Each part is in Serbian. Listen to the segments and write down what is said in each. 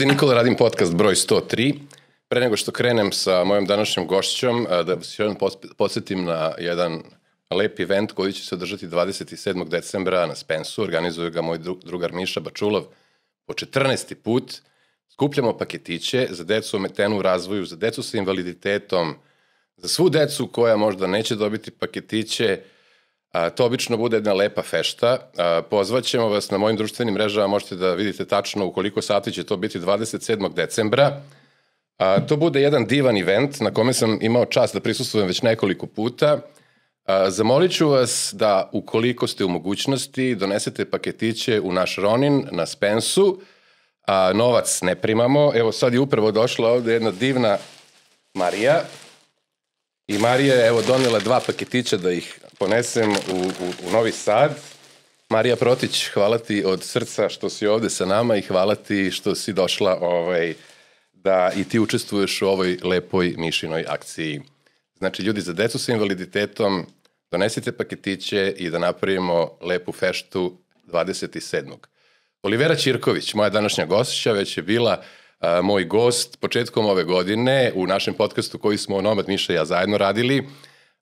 Ljudi Nikola radim podcast broj 103. Pre nego što krenem sa mojom današnjom gošćom, e, da se još jednom podsjetim na jedan lep event koji će se održati 27. decembra na Spensu. Organizuje ga moj drugar Miša Bačulov po 14. put. Skupljamo paketiće za decu ometenu u razvoju, za decu sa invaliditetom, za svu decu koja možda neće dobiti paketiće, A, to obično bude jedna lepa fešta. pozvaćemo vas na mojim društvenim mrežama, možete da vidite tačno u koliko sati će to biti 27. decembra. A, to bude jedan divan event na kome sam imao čast da prisustujem već nekoliko puta. A, zamolit ću vas da ukoliko ste u mogućnosti donesete paketiće u naš Ronin na Spensu. A, novac ne primamo. Evo sad je upravo došla ovde jedna divna Marija. I Marija je evo donela dva paketića da ih ponesem u, u, u Novi Sad. Marija Protić, hvala ti od srca što si ovde sa nama i hvala ti što si došla ovaj, da i ti učestvuješ u ovoj lepoj mišinoj akciji. Znači, ljudi za decu sa invaliditetom, donesite paketiće i da napravimo lepu feštu 27. Olivera Ćirković, moja današnja gošća, već je bila a, moj gost početkom ove godine u našem podcastu koji smo Nomad Miša i ja zajedno radili.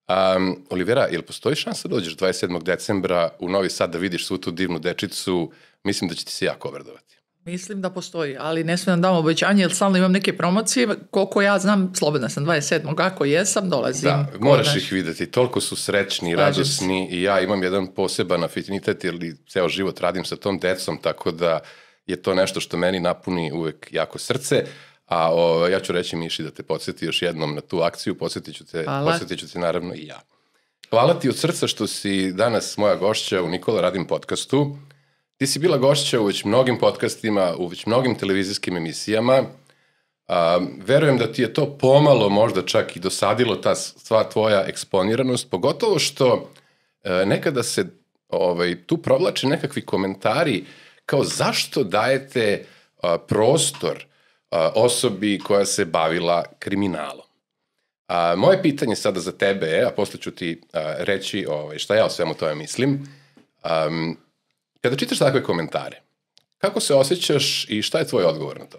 Um, Olivera, jel postoji šansa da dođeš 27. decembra u Novi Sad da vidiš svu tu divnu dečicu? Mislim da će ti se jako obradovati. Mislim da postoji, ali ne smijem da dam obećanje jer stalno imam neke promocije. Koliko ja znam, slobodna sam 27. Ako jesam, dolazim. Da, moraš ih videti. Toliko su srećni, i radosni i ja imam jedan poseban afinitet jer ceo život radim sa tom decom, tako da je to nešto što meni napuni uvek jako srce. Uh, A o, ja ću reći Miši da te podsjeti još jednom na tu akciju, podsjetit ću te, Hvala. podsjetit ću te naravno i ja. Hvala ti od srca što si danas moja gošća u Nikola Radim podcastu. Ti si bila gošća u već mnogim podcastima, u već mnogim televizijskim emisijama. A, verujem da ti je to pomalo možda čak i dosadilo ta sva tvoja eksponiranost, pogotovo što e, nekada se ovaj, tu provlače nekakvi komentari kao zašto dajete a, prostor osobi koja se bavila kriminalom. A, moje pitanje sada za tebe je, a posle ću ti a, reći ovaj, šta ja o svemu tome mislim, um, kada čitaš takve komentare, kako se osjećaš i šta je tvoj odgovor na to?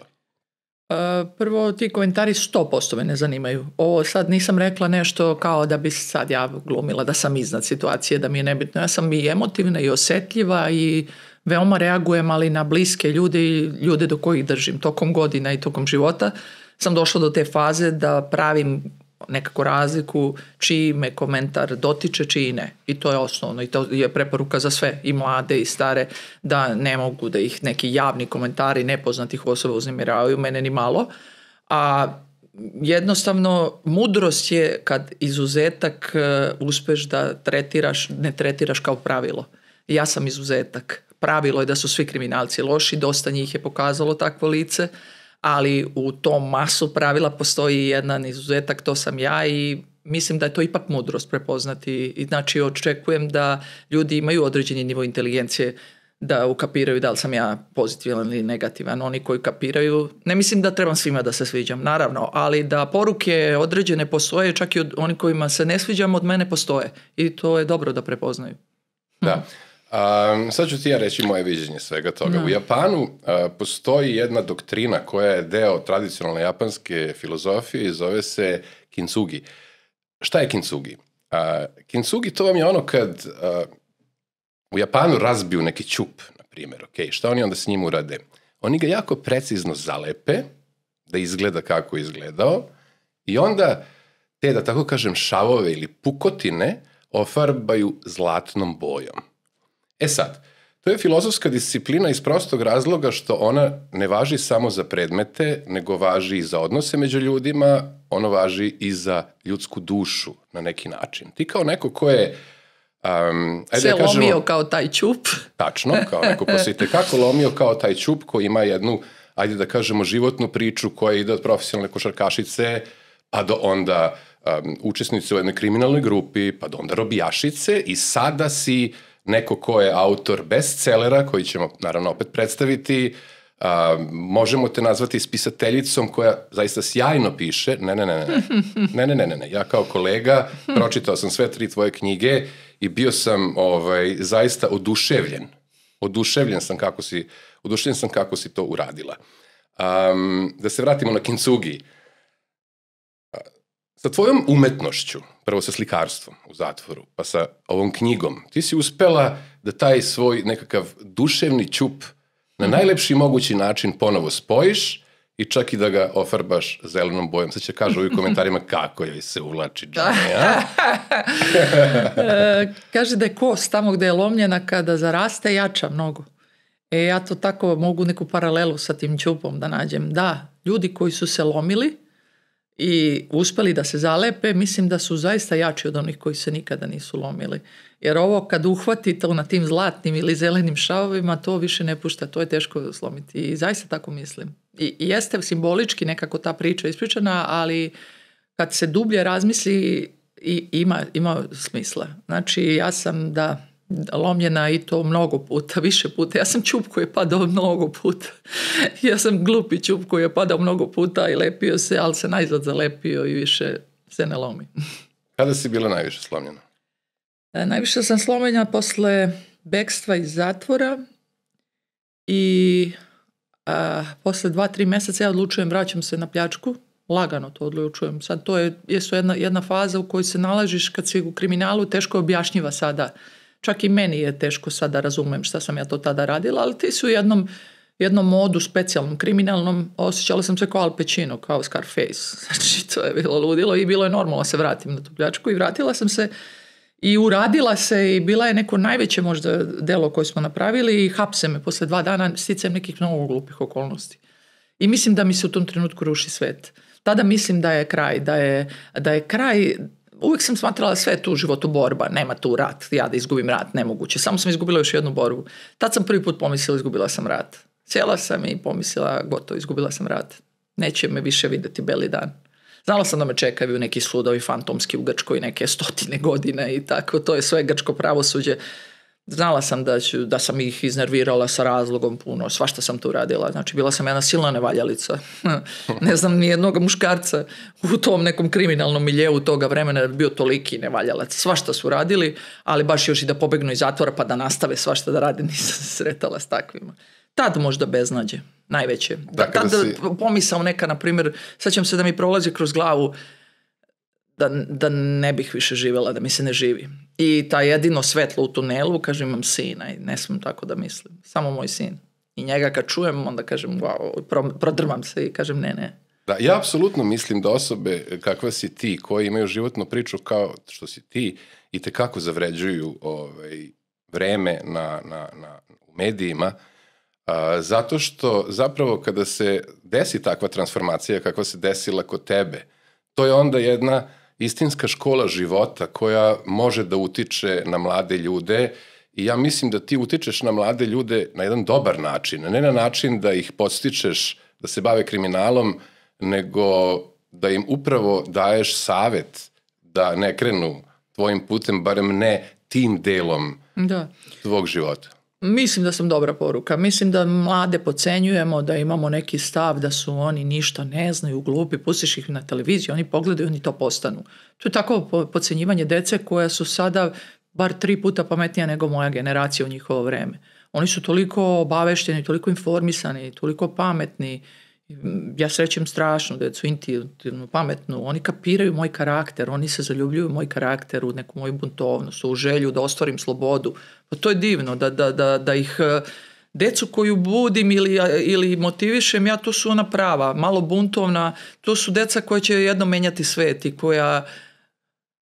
Prvo, ti komentari 100% me ne zanimaju. Ovo sad nisam rekla nešto kao da bi sad ja glumila da sam iznad situacije, da mi je nebitno. Ja sam i emotivna i osetljiva i uh, veoma reagujem, ali na bliske ljude i ljude do kojih držim tokom godina i tokom života, sam došla do te faze da pravim nekako razliku čiji me komentar dotiče, čiji ne. I to je osnovno i to je preporuka za sve, i mlade i stare, da ne mogu da ih neki javni komentari nepoznatih osoba uznemiravaju, mene ni malo. A jednostavno mudrost je kad izuzetak eh, uspeš da tretiraš, ne tretiraš kao pravilo ja sam izuzetak. Pravilo je da su svi kriminalci loši, dosta njih je pokazalo takvo lice, ali u tom masu pravila postoji jedan izuzetak, to sam ja i mislim da je to ipak mudrost prepoznati i znači očekujem da ljudi imaju određeni nivo inteligencije da ukapiraju da li sam ja pozitivan ili negativan. Oni koji kapiraju, ne mislim da trebam svima da se sviđam, naravno, ali da poruke određene postoje, čak i od onih kojima se ne sviđam od mene postoje. I to je dobro da prepoznaju. Da. Hm. Um, sad ću ti ja reći moje viđenje svega toga. No. U da. Japanu uh, postoji jedna doktrina koja je deo tradicionalne japanske filozofije i zove se kintsugi. Šta je kintsugi? Uh, kintsugi to vam je ono kad uh, u Japanu razbiju neki čup, na primjer, okay, šta oni onda s njim urade? Oni ga jako precizno zalepe, da izgleda kako je izgledao, i onda te, da tako kažem, šavove ili pukotine ofarbaju zlatnom bojom. E sad, to je filozofska disciplina iz prostog razloga što ona ne važi samo za predmete, nego važi i za odnose među ljudima, ono važi i za ljudsku dušu na neki način. Ti kao neko ko je Um, ajde Se da kažemo, lomio kao taj čup. Tačno, kao neko ko kako lomio kao taj čup koji ima jednu, ajde da kažemo, životnu priču koja ide od profesionalne košarkašice pa do onda um, učesnice u jednoj kriminalnoj grupi, pa do onda robijašice i sada si uh, neko ko je autor bestsellera, koji ćemo naravno opet predstaviti, a, možemo te nazvati spisateljicom koja zaista sjajno piše, ne, ne, ne, ne, ne, ne, ne, ne, ne, ja kao kolega pročitao sam sve tri tvoje knjige i bio sam ovaj, zaista oduševljen, oduševljen sam kako si, oduševljen sam kako si to uradila. Um, da se vratimo na Kintsugi. Sa tvojom umetnošću, prvo sa slikarstvom u zatvoru, pa sa ovom knjigom, ti si uspela da taj svoj nekakav duševni ćup na najlepši mogući način ponovo spojiš i čak i da ga ofarbaš zelenom bojom. Sad će kažu u komentarima kako joj se uvlači da. džani, e, Kaže da je kost tamo gde je lomljena kada zaraste jača mnogo. E ja to tako mogu neku paralelu sa tim ćupom da nađem. Da, ljudi koji su se lomili, i uspeli da se zalepe, mislim da su zaista jači od onih koji se nikada nisu lomili. Jer ovo kad uhvatite na tim zlatnim ili zelenim šavovima, to više ne pušta, to je teško slomiti. I zaista tako mislim. I, jeste simbolički nekako ta priča ispričana, ali kad se dublje razmisli i ima, ima smisla. Znači ja sam da lomljena i to mnogo puta, više puta. Ja sam čup koji je padao mnogo puta. ja sam glupi čup koji je padao mnogo puta i lepio se, ali se najzad zalepio i više se ne lomi. Kada si bila najviše slomljena? E, najviše sam slomljena posle bekstva iz zatvora i a, posle dva, tri meseca ja odlučujem, vraćam se na pljačku, lagano to odlučujem. Sad to je, jesu jedna, jedna faza u kojoj se nalažiš kad si u kriminalu, teško je objašnjiva sada. Uh, Čak i meni je teško sada da razumem šta sam ja to tada radila, ali ti su u jednom, jednom modu specijalnom, kriminalnom, osjećala sam se kao Al Pacino, kao Scarface. Znači, to je bilo ludilo i bilo je normalno da se vratim na tu pljačku i vratila sam se i uradila se i bila je neko najveće možda delo koje smo napravili i hapse me posle dva dana sticam nekih mnogo glupih okolnosti. I mislim da mi se u tom trenutku ruši svet. Tada mislim da je kraj, da je, da je kraj uvek sam smatrala sve je tu u životu borba, nema tu rat, ja da izgubim rat, nemoguće. Samo sam izgubila još jednu borbu. Tad sam prvi put pomislila izgubila sam rat. Sjela sam i pomislila gotovo, izgubila sam rat. Neće me više videti beli dan. Znala sam da me čekaju neki sudovi fantomski u Grčkoj neke stotine godina i tako, to je sve grčko pravosuđe. Uh, Znala sam da, ću, da sam ih iznervirala sa razlogom puno, svašta sam tu radila. Znači, bila sam jedna silna nevaljalica. ne znam ni jednog muškarca u tom nekom kriminalnom miljeu toga vremena je bio toliki nevaljalac. Svašta su radili, ali baš još i da pobegnu iz zatvora pa da nastave svašta da rade, nisam se sretala s takvima. Tad možda beznađe, najveće. Da, da tad si... pomisao neka, na primjer, sećam se da mi prolazi kroz glavu da, da ne bih više živela, da mi se ne živi I ta jedino svetlo u tunelu, kažem imam sina i ne smem tako da mislim. Samo moj sin. I njega kad čujem, onda kažem, wow, pro, prodrmam se i kažem ne, ne. Da, ja apsolutno mislim da osobe e, kakva si ti, koji imaju životnu priču kao što si ti, i te kako zavređuju ovaj, vreme na, na, na, u medijima, a, zato što zapravo kada se desi takva transformacija kakva se desila kod tebe, to je onda jedna istinska škola života koja može da utiče na mlade ljude i ja mislim da ti utičeš na mlade ljude na jedan dobar način, ne na način da ih podstičeš da se bave kriminalom, nego da im upravo daješ savet da ne krenu tvojim putem, barem ne tim delom da. tvog života. Mislim da sam dobra poruka. Mislim da mlade pocenjujemo, da imamo neki stav da su oni ništa ne znaju, glupi, pustiš ih na televiziji, oni pogledaju, oni to postanu. To je tako pocenjivanje dece koja su sada bar tri puta pametnija nego moja generacija u njihovo vreme. Oni su toliko obavešteni, toliko informisani, toliko pametni, ja srećem strašno decu, da intuitivno, pametno, oni kapiraju moj karakter, oni se zaljubljuju u moj karakter, u neku moju buntovnost, u želju da ostvarim slobodu. Pa to je divno, da, da, da, da ih e, decu koju budim ili, ili motivišem, ja to su ona prava, malo buntovna, to su deca koja će jedno menjati svet i koja,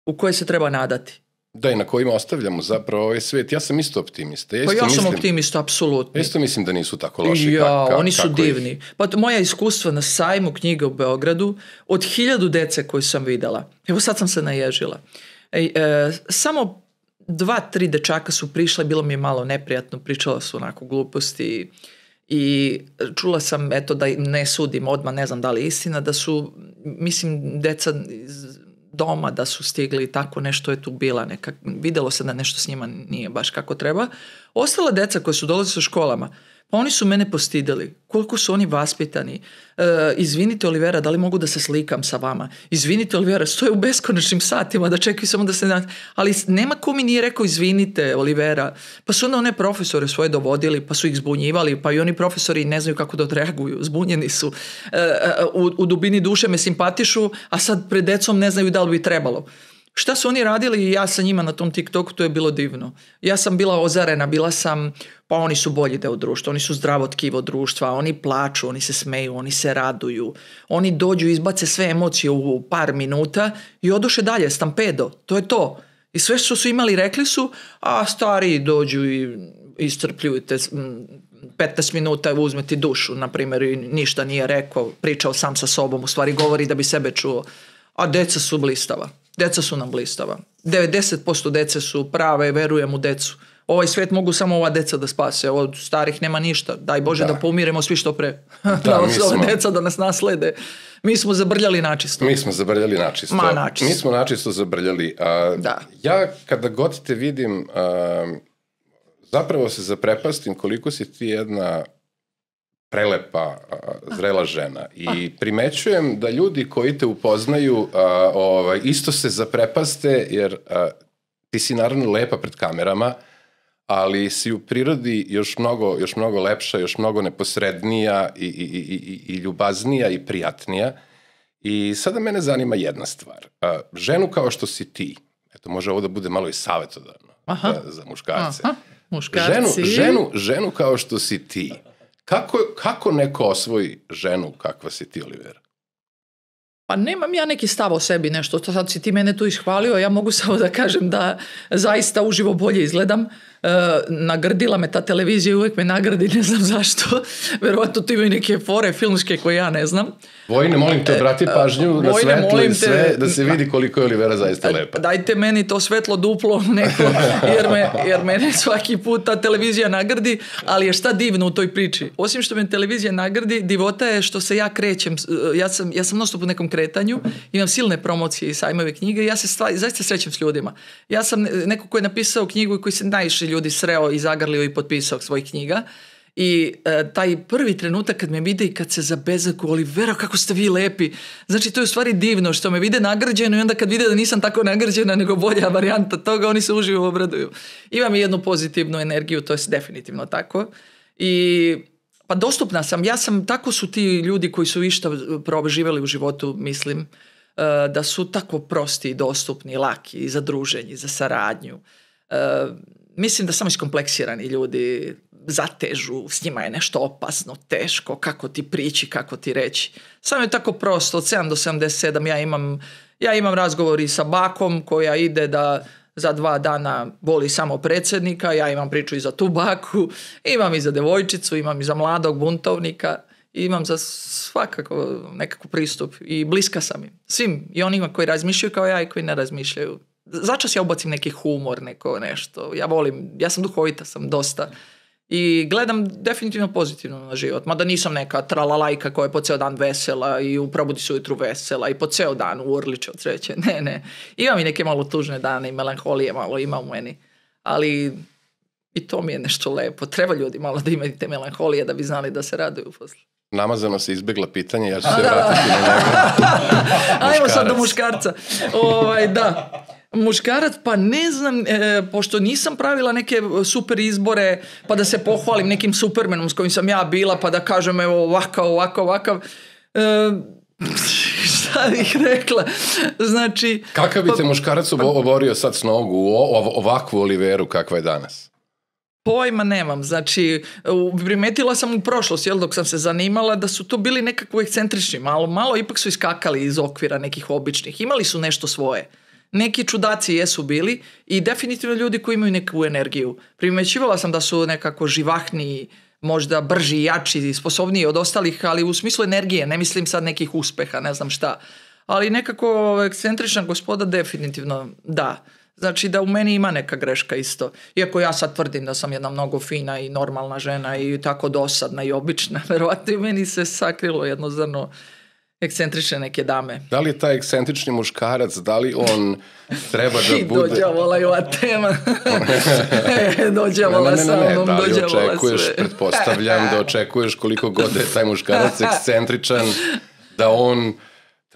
u koje se treba nadati. Da, i na kojima ostavljamo zapravo ovaj svet. Ja sam isto optimista. Ja isto pa ja mislim, sam optimista, apsolutno. isto mislim da nisu tako loši. Ja, ka, ka, oni su divni. Ih... Pa moja iskustva na sajmu knjiga u Beogradu, od hiljadu dece koje sam videla, evo sad sam se naježila, e, e, samo dva, tri dečaka su prišla, bilo mi je malo neprijatno, pričala su onako gluposti i čula sam, eto da ne sudim odmah, ne znam da li je istina, da su, mislim, deca iz doma da su stigli i tako nešto je tu bila neka, videlo se da nešto s njima nije baš kako treba. Ostala deca koja su dolazili sa školama, Pa oni su mene postidali. Koliko su oni vaspitani. E, izvinite Olivera, da li mogu da se slikam sa vama? Izvinite Olivera, stoje u beskonačnim satima da čekaju samo da se... Ali nema ko mi nije rekao izvinite Olivera. Pa su onda one profesore svoje dovodili, pa su ih zbunjivali, pa i oni profesori ne znaju kako da odreaguju. Zbunjeni su. E, e u, u dubini duše me simpatišu, a sad pred decom ne znaju da li bi trebalo. Šta su oni radili i ja sa njima na tom TikToku, to je bilo divno. Ja sam bila ozarena, bila sam, pa oni su bolji deo društva, oni su zdravo tkivo društva, oni plaču, oni se smeju, oni se raduju, oni dođu, izbace sve emocije u par minuta i oduše dalje, stampedo, to je to. I sve što su imali rekli su, a stari dođu i iscrpljujte 15 mm, minuta uzme ti dušu, na primjer, i ništa nije rekao, pričao sam sa sobom, u stvari govori da bi sebe čuo, a deca su blistava. Deca su nam blistava. 90% dece su prave, verujem u decu. Ovaj svet mogu samo ova deca da spase, od starih nema ništa. Daj Bože da, da pomiremo svi što pre. Da, da smo... deca da nas naslede. Mi smo zabrljali načisto. Mi smo zabrljali načisto. Ma načisto. Mi smo načisto zabrljali. A, da. Ja kada god te vidim, a, zapravo se zaprepastim koliko si ti jedna prelepa, zrela žena i ah. primećujem da ljudi koji te upoznaju ovaj, isto se zaprepaste jer ti si naravno lepa pred kamerama, ali si u prirodi još mnogo, još mnogo lepša, još mnogo neposrednija i, i, i, i, i ljubaznija i prijatnija. I sada mene zanima jedna stvar. ženu kao što si ti, eto može ovo da bude malo i savjetodavno Aha. Da, za muškarce. Aha. Muškarci. Ženu, ženu, ženu kao što si ti. Kako, kako neko osvoji ženu kakva si ti, Oliver? Pa nemam ja neki stav o sebi, nešto, sad si ti mene tu ishvalio, ja mogu samo da kažem da zaista uživo bolje izgledam, Uh, nagrdila me ta televizija i uvijek me nagradi, ne znam zašto. Verovatno tu imaju neke fore filmske koje ja ne znam. Vojne, molim te, e, obrati e, pažnju da Vojne, na svetlo i sve, da se vidi koliko je Olivera zaista lepa. Dajte meni to svetlo duplo neko, jer, me, jer mene svaki put ta televizija nagrdi, ali je šta divno u toj priči. Osim što me televizija nagrdi, divota je što se ja krećem. Ja sam, ja sam u nekom kretanju, imam silne promocije i sajmove knjige ja se stvari, zaista srećem s ljudima. Ja sam neko ko je napisao knjigu i koji se najviše ljudi sreo i zagrlio i potpisao svojih knjiga. I e, taj prvi trenutak kad me vide i kad se zabezaku Olivero kako ste vi lepi. Znači to je u stvari divno što me vide nagrađeno i onda kad vide da nisam tako nagrađena nego bolja varijanta toga oni se uživo obraduju. Imam i jednu pozitivnu energiju, to je definitivno tako. I pa dostupna sam. Ja sam, tako su ti ljudi koji su išta proživjeli u životu, mislim, e, da su tako prosti i dostupni, laki i za druženje, za saradnju. E, mislim da samo iskompleksirani ljudi zatežu, s njima je nešto opasno, teško, kako ti prići, kako ti reći. Samo je tako prosto, od 7 do 77 ja imam, ja imam razgovori sa bakom koja ide da za dva dana boli samo predsednika, ja imam priču i za tu baku, imam i za devojčicu, imam i za mladog buntovnika, imam za svakako nekakav pristup i bliska sam im, svim, i onima koji razmišljaju kao ja i koji ne razmišljaju začas ja ubacim neki humor, neko nešto. Ja volim, ja sam duhovita, sam dosta. I gledam definitivno pozitivno na život. Mada nisam neka tralalajka koja je po ceo dan vesela i u probudi se ujutru vesela i po ceo dan urliče od sreće. Ne, ne. Imam i neke malo tužne dane i melanholije malo ima u meni. Ali i to mi je nešto lepo. Treba ljudi malo da imaju te melanholije da bi znali da se raduju posle. Namazano se izbegla pitanje, ja ću se da. vratiti na njega. Ajmo sad do muškarca. Ovaj, da. Muškarac, pa ne znam, e, pošto nisam pravila neke super izbore, pa da se pohvalim nekim supermenom s kojim sam ja bila, pa da kažem evo ovakav, ovakav, ovakav. E, šta bih rekla? Znači... Kakav bi pa te pa, muškarac oborio sad s nogu u ovakvu Oliveru kakva je danas? Pojma nemam, znači primetila sam u prošlost, jel, dok sam se zanimala da su to bili nekako ekscentrični, malo, malo ipak su iskakali iz okvira nekih običnih, imali su nešto svoje neki čudaci jesu bili i definitivno ljudi koji imaju neku energiju. Primećivala sam da su nekako živahni, možda brži, jači, sposobniji od ostalih, ali u smislu energije, ne mislim sad nekih uspeha, ne znam šta. Ali nekako ovaj, ekscentrična gospoda definitivno da. Znači da u meni ima neka greška isto. Iako ja sad tvrdim da sam jedna mnogo fina i normalna žena i tako dosadna i obična, verovatno i meni se sakrilo jedno zrno ekscentrične neke dame. Da li je taj ekscentrični muškarac, da li on treba da bude... dođe vola i ova tema. E, dođe vola sa mnom, da li očekuješ, pretpostavljam da očekuješ koliko god je taj muškarac ekscentričan, da on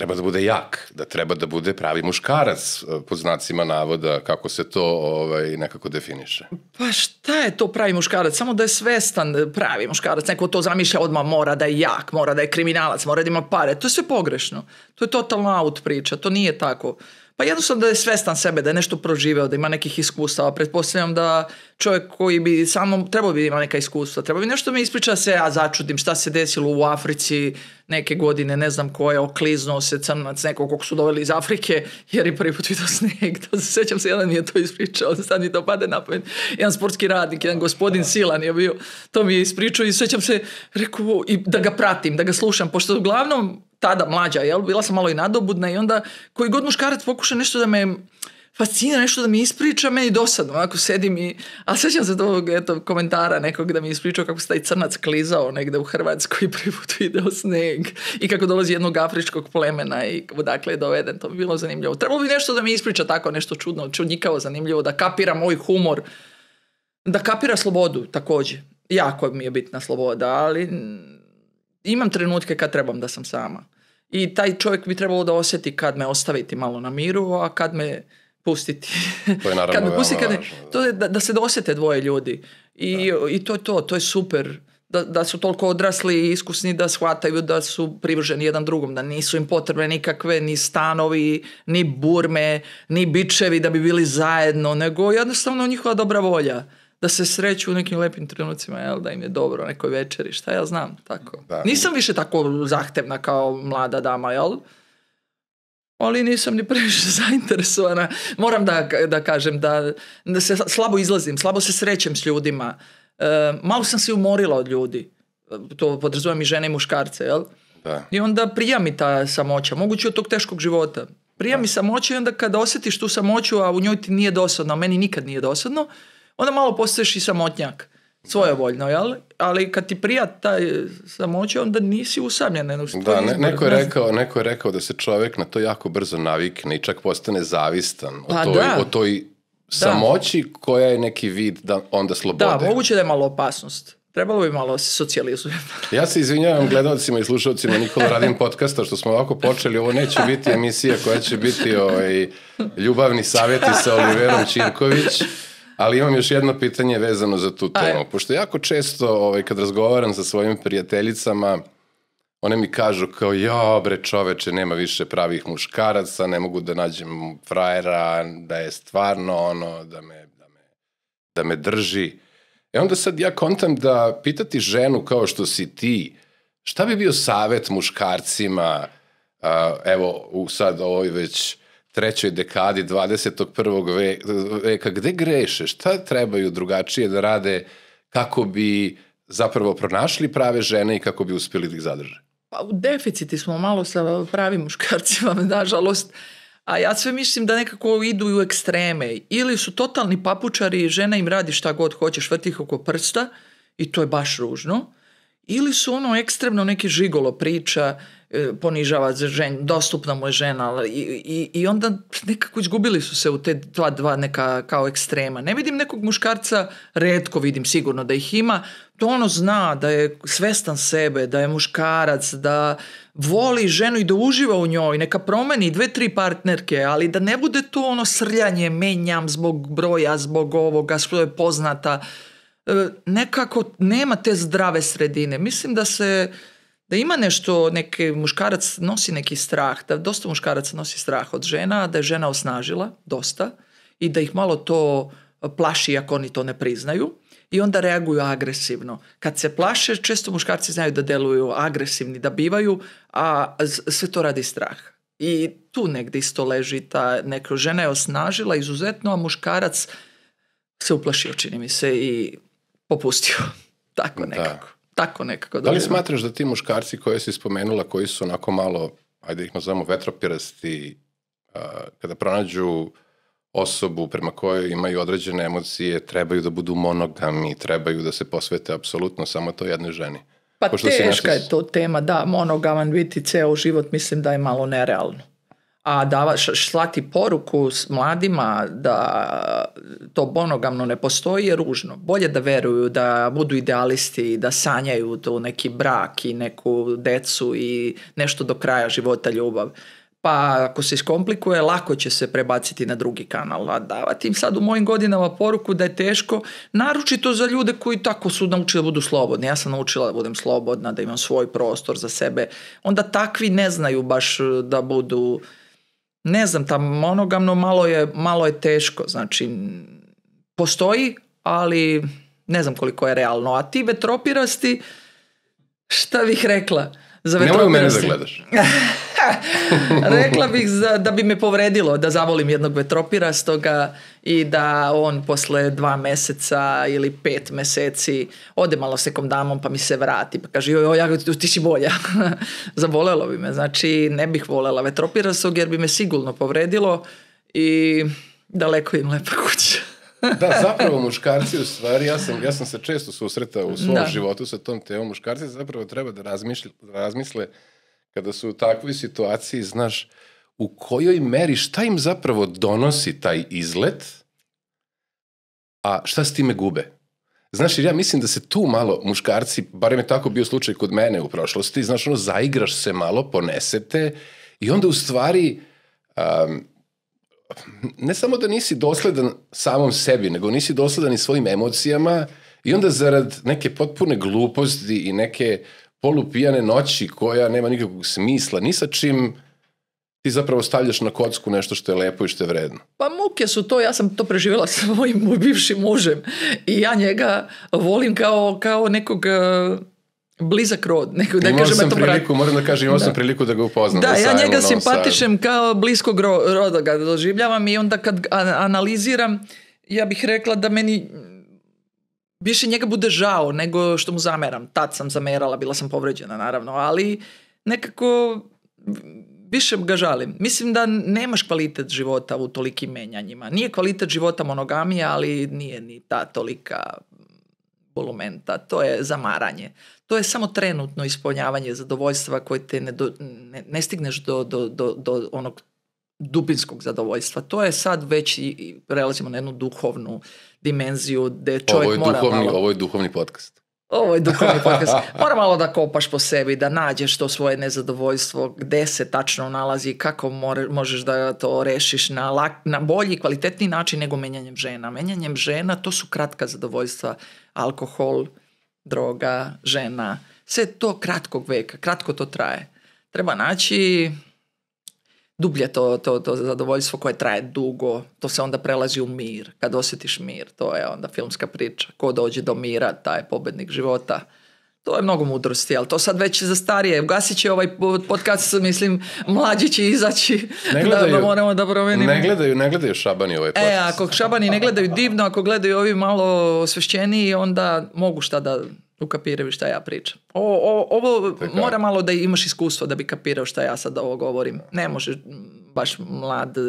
treba da bude jak, da treba da bude pravi muškarac, eh, po znacima navoda, kako se to ovaj, nekako definiše. Pa šta je to pravi muškarac? Samo da je svestan eh, pravi muškarac, neko to zamišlja odmah mora da je jak, mora da je kriminalac, mora da ima pare. To je sve pogrešno. To je totalno out priča, to nije tako. Pa jednostavno da je svestan sebe, da je nešto proživeo, da ima nekih iskustava. Pretpostavljam da čovjek koji bi samo trebao bi ima neka iskustva, trebao bi nešto mi ispriča se, a ja začudim šta se desilo u Africi, neke godine, ne znam ko je, okliznuo se crnac nekog kog su doveli iz Afrike, jer je prvi put vidio sneg. da se sećam se, jedan mi je to ispričao, sad mi to pade na pamet. Jedan sportski radnik, jedan gospodin Silan je bio, to mi je ispričao i sećam se, rekao, i da ga pratim, da ga slušam, pošto uglavnom tada mlađa, jel, bila sam malo i nadobudna i onda koji god muškarac pokuša nešto da me fascina nešto da mi ispriča, meni dosadno, onako sedim i, a sećam se tog eto, komentara nekog da mi ispričao kako se taj crnac klizao negde u Hrvatskoj i prvi put video sneg i kako dolazi jednog afričkog plemena i odakle je doveden, to bi bilo zanimljivo. Trebalo bi nešto da mi ispriča tako, nešto čudno, čudnjikavo, zanimljivo, da kapira moj humor, da kapira slobodu takođe. Jako mi je bitna sloboda, ali imam trenutke kad trebam da sam sama. I taj čovjek bi trebalo da osjeti kad me ostaviti malo na miru, a kad me pustiti. To je naravno kad me pusti, kad me, to je da, da, se dosete dvoje ljudi. I, da. I to je to, to je super. Da, da, su toliko odrasli i iskusni da shvataju da su privrženi jedan drugom, da nisu im potrebne nikakve ni stanovi, ni burme, ni bičevi da bi bili zajedno, nego jednostavno njihova dobra volja. Da se sreću u nekim lepim trenucima, jel, da im je dobro nekoj večeri, šta ja znam, tako. Da. Nisam više tako zahtevna kao mlada dama, jel? ali nisam ni previše zainteresovana. Moram da, da kažem da, da se slabo izlazim, slabo se srećem s ljudima. E, malo sam se umorila od ljudi. To podrazumijem i žene i muškarce, jel? Da. I onda prija mi ta samoća, moguće od tog teškog života. Prija da. mi samoća i onda kada osjetiš tu samoću, a u njoj ti nije dosadno, a meni nikad nije dosadno, onda malo postaješ i samotnjak svojevoljno, jel? Ali kad ti prija taj samoće, onda nisi usamljen. Da, ne, neko, je rekao, neko je rekao da se čovjek na to jako brzo navikne i čak postane zavistan o pa toj, da. o toj da. samoći da. koja je neki vid da onda slobode. Da, moguće da je malo opasnost. Trebalo bi malo da se socijalizujem. ja se izvinjavam gledalcima i slušalcima Nikola Radin podcasta što smo ovako počeli. Ovo neće biti emisija koja će biti ovaj, ljubavni savjeti sa Oliverom Čirković. Ali imam još jedno pitanje vezano za tu temu. Aj. Pošto jako često ovaj, kad razgovaram sa svojim prijateljicama, one mi kažu kao, ja bre čoveče, nema više pravih muškaraca, ne mogu da nađem frajera, da je stvarno ono, da me, da me, da me drži. E onda sad ja kontam da pitati ženu kao što si ti, šta bi bio savet muškarcima, uh, evo u sad ovoj već trećoj dekadi 21. Veka, veka, gde greše, šta trebaju drugačije da rade kako bi zapravo pronašli prave žene i kako bi uspeli da ih zadrže? Pa u deficiti smo malo sa pravim muškarcima, nažalost. A ja sve mislim da nekako idu u ekstreme. Ili su totalni papučari, žena im radi šta god hoćeš, vrtih oko prsta i to je baš ružno. Ili su ono ekstremno neki žigolo priča, E, ponižava žen, dostupna mu je žena i, i, i onda nekako izgubili su se u te dva, dva neka kao ekstrema. Ne vidim nekog muškarca, redko vidim sigurno da ih ima, to ono zna da je svestan sebe, da je muškarac, da voli ženu i da uživa u njoj, neka promeni dve, tri partnerke, ali da ne bude to ono srljanje, menjam zbog broja, zbog ovoga, što je poznata. E, nekako nema te zdrave sredine. Mislim da se da ima nešto, neki muškarac nosi neki strah, da dosta muškaraca nosi strah od žena, da je žena osnažila dosta i da ih malo to plaši ako oni to ne priznaju i onda reaguju agresivno. Kad se plaše, često muškarci znaju da deluju agresivni, da bivaju, a sve to radi strah. I tu negdje isto leži ta neka žena je osnažila izuzetno, a muškarac se uplašio, čini mi se, i popustio. Tako da. nekako. Da tako nekako. Da li smatraš da ti muškarci koje si spomenula, koji su onako malo, ajde da ih nazovemo vetropirasti, uh, kada pronađu osobu prema kojoj imaju određene emocije, trebaju da budu monogami, trebaju da se posvete apsolutno samo toj jednoj ženi. Pa Pošto teška nešto... je to tema, da, monogaman biti ceo život mislim da je malo nerealno a dava, slati poruku s mladima da to bonogamno ne postoji je ružno. Bolje da veruju, da budu idealisti, i da sanjaju tu neki brak i neku decu i nešto do kraja života ljubav. Pa ako se iskomplikuje, lako će se prebaciti na drugi kanal. A davati im sad u mojim godinama poruku da je teško, naročito za ljude koji tako su naučili da budu slobodni. Ja sam naučila da budem slobodna, da imam svoj prostor za sebe. Onda takvi ne znaju baš da budu ne znam, ta monogamno malo je, malo je teško, znači postoji, ali ne znam koliko je realno. A ti vetropirasti, šta bih rekla, Za Nemoj u mene da gledaš. Rekla bih za, da bi me povredilo da zavolim jednog vetropirastoga i da on posle dva meseca ili pet meseci ode malo sekom damom pa mi se vrati pa kaže joj, ja, ti si bolja. Zavolelo bi me, znači ne bih volela vetropirastog jer bi me sigurno povredilo i daleko im lepa kuća da, zapravo muškarci u stvari, ja sam, ja sam se često susretao u svom da. životu sa tom temom, muškarci zapravo treba da razmišlj, razmisle kada su u takvoj situaciji, znaš, u kojoj meri, šta im zapravo donosi taj izlet, a šta s time gube? Znaš, jer ja mislim da se tu malo muškarci, barem je tako bio slučaj kod mene u prošlosti, znaš, ono, zaigraš se malo, ponesete i onda u stvari um, ne samo da nisi dosledan samom sebi, nego nisi dosledan i svojim emocijama i onda zarad neke potpune gluposti i neke polupijane noći koja nema nikakvog smisla, ni sa čim ti zapravo stavljaš na kocku nešto što je lepo i što je vredno. Pa muke su to, ja sam to preživjela sa mojim bivšim mužem i ja njega volim kao, kao nekog eh, blizak rod, neko da imao kažem sam priliku, moram da kažem, imao da. sam priliku da ga upoznam. Da, ja njega simpatišem kao bliskog roda ga doživljavam i onda kad analiziram, ja bih rekla da meni više njega bude žao nego što mu zameram. Tad sam zamerala, bila sam povređena naravno, ali nekako više ga žalim. Mislim da nemaš kvalitet života u tolikim menjanjima. Nije kvalitet života monogamija, ali nije ni ta tolika bolumenta, to je zamaranje. To je samo trenutno ispunjavanje zadovoljstva koje te ne, do, ne, ne stigneš do, do, do, do onog dubinskog zadovoljstva. To je sad već i, i prelazimo na jednu duhovnu dimenziju gde čovjek ovo je mora duhovni, malo... Ovo je duhovni podcast. Ovo je duhovni podcast. Mora malo da kopaš po sebi, da nađeš to svoje nezadovoljstvo, gde se tačno nalazi, kako možeš da to rešiš na, lak, na bolji, kvalitetni način nego menjanjem žena. Menjanjem žena to su kratka zadovoljstva, alkohol, droga, žena. Sve to kratkog veka, kratko to traje. Treba naći dublje to, to, to zadovoljstvo koje traje dugo, to se onda prelazi u mir. Kad osjetiš mir, to je onda filmska priča. Ko dođe do mira, taj je pobednik života. To je mnogo mudrosti, ali to sad već za starije. Gasit će ovaj podcast, mislim, mlađi će izaći. Ne da, da gledaju, da, moramo da promenimo. Ne gledaju, ne gledaju šabani ovaj e, podcast. E, ako šabani ne gledaju divno, ako gledaju ovi malo osvešćeniji, onda mogu šta da ukapiraju šta ja pričam. O, o, ovo Taka. mora malo da imaš iskustvo da bi kapirao šta ja sad ovo govorim. Ne može baš mlad e,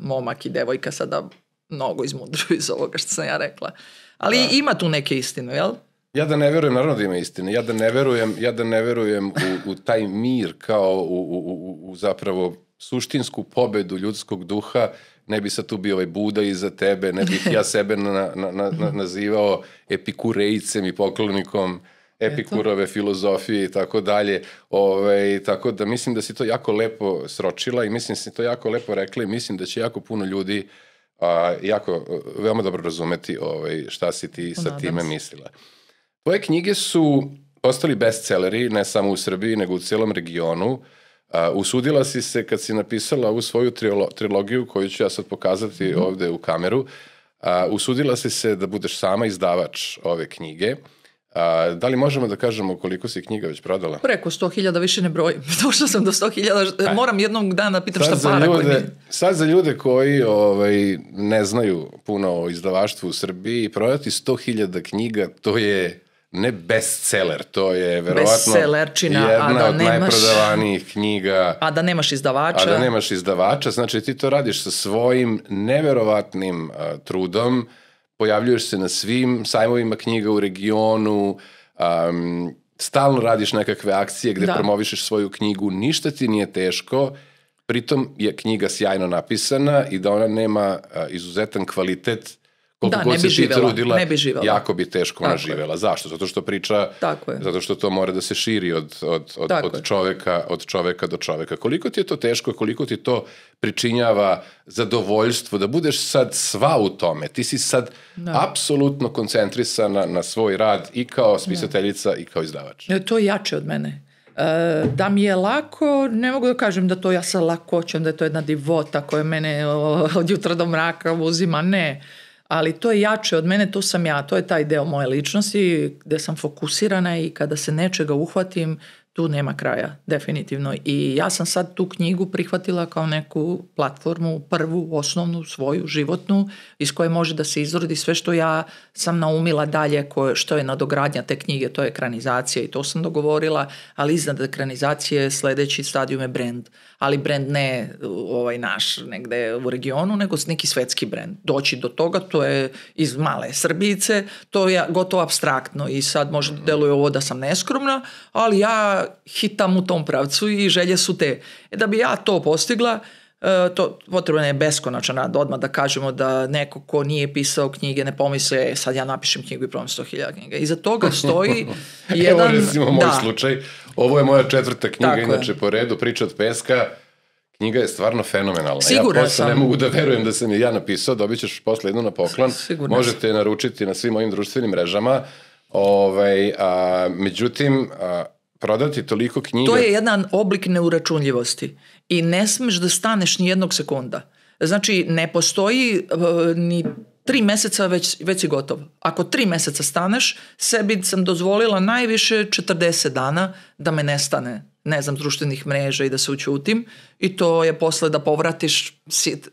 momak i devojka sada mnogo izmudruju iz ovoga što sam ja rekla. Ali da. ima tu neke istine, jel? Ja da ne verujem, naravno da ima istine. Ja da ne verujem, ja da ne verujem u, u taj mir kao u, u, u, u zapravo suštinsku pobedu ljudskog duha uh, ne bi sad tu bio ovaj Buda iza tebe, ne bih ja sebe na, na, na, na, nazivao epikurejcem i poklonikom epikurove Eto. filozofije i tako dalje. Ove, ovaj, tako da mislim da si to jako lepo sročila i mislim da si to jako lepo rekla i mislim da će jako puno ljudi a, jako, veoma dobro razumeti ovaj, šta si ti sa Nadam time se. mislila. Tvoje knjige su postali bestselleri, ne samo u Srbiji, nego u celom regionu. Uh, A, usudila si se kad si napisala ovu svoju trilogiju koju ću ja sad pokazati mm. ovde u kameru, a, usudila si se da budeš sama izdavač ove knjige. A, da li možemo da kažemo koliko si knjiga već prodala? Preko 100.000, više ne brojim. Došla sam do 100.000, e, moram jednog dana da pitam sad šta para ljude, koji mi... Sad za ljude koji ovaj, ne znaju puno o izdavaštvu u Srbiji, prodati 100.000 knjiga, to je ne bestseller, to je verovatno jedna a da od nemaš, najprodavanijih knjiga. A da nemaš izdavača. A da nemaš izdavača, znači ti to radiš sa svojim neverovatnim a, trudom, pojavljuješ se na svim sajmovima knjiga u regionu, um, stalno radiš nekakve akcije gde da. promovišeš svoju knjigu, ništa ti nije teško, pritom je knjiga sjajno napisana i da ona nema a, izuzetan kvalitet, Koliko da, god se živela, trudila, ne bi živela. jako bi teško ona Tako živela. Je. Zašto? Zato što priča, Tako je. zato što to mora da se širi od, od, od, Tako od, je. čoveka, od čoveka do čoveka. Koliko ti je to teško, koliko ti to pričinjava zadovoljstvo, da budeš sad sva u tome. Ti si sad da. apsolutno koncentrisana na svoj rad i kao da. spisateljica da. i kao izdavač. Ne, to je jače od mene. E, da mi je lako, ne mogu da kažem da to ja sa lakoćem, da je to jedna divota koja mene od jutra do mraka uzima, ne. Ne ali to je jače od mene, to sam ja, to je taj deo moje ličnosti gde sam fokusirana i kada se nečega uhvatim, tu nema kraja, definitivno. I ja sam sad tu knjigu prihvatila kao neku platformu, prvu, osnovnu, svoju, životnu, iz koje može da se izrodi sve što ja sam naumila dalje, koje, što je nadogradnja te knjige, to je ekranizacija i to sam dogovorila, ali iznad ekranizacije sledeći stadijum je brand. Ali brand ne ovaj naš negde u regionu, nego neki svetski brand. Doći do toga, to je iz male Srbijice, to je gotovo abstraktno i sad možda mhm. deluje ovo da sam neskromna, ali ja ja hitam u tom pravcu i želje su te. E da bi ja to postigla, e, to potrebno je beskonačan rad, odmah da kažemo da neko ko nije pisao knjige ne pomisli, e, sad ja napišem knjigu i prodam 100.000 knjiga. Iza toga stoji jedan... Evo recimo da. slučaj, ovo je moja četvrta knjiga, Tako inače je. po redu, priča od peska, knjiga je stvarno fenomenalna. Siguran ja posle sam. ne mogu da verujem da sam je ja napisao, dobit ćeš posle jednu na poklon, Siguran možete je naručiti na svim mojim društvenim mrežama, ovaj, a, međutim, a, prodati toliko knjiga. To je jedan oblik neuračunljivosti i ne smeš da staneš ni jednog sekunda. Znači, ne postoji uh, ni tri meseca već, već si gotov. Ako tri meseca staneš, sebi sam dozvolila najviše 40 dana da me nestane, ne znam, društvenih mreža i da se učutim. Uh, i to je posle da povratiš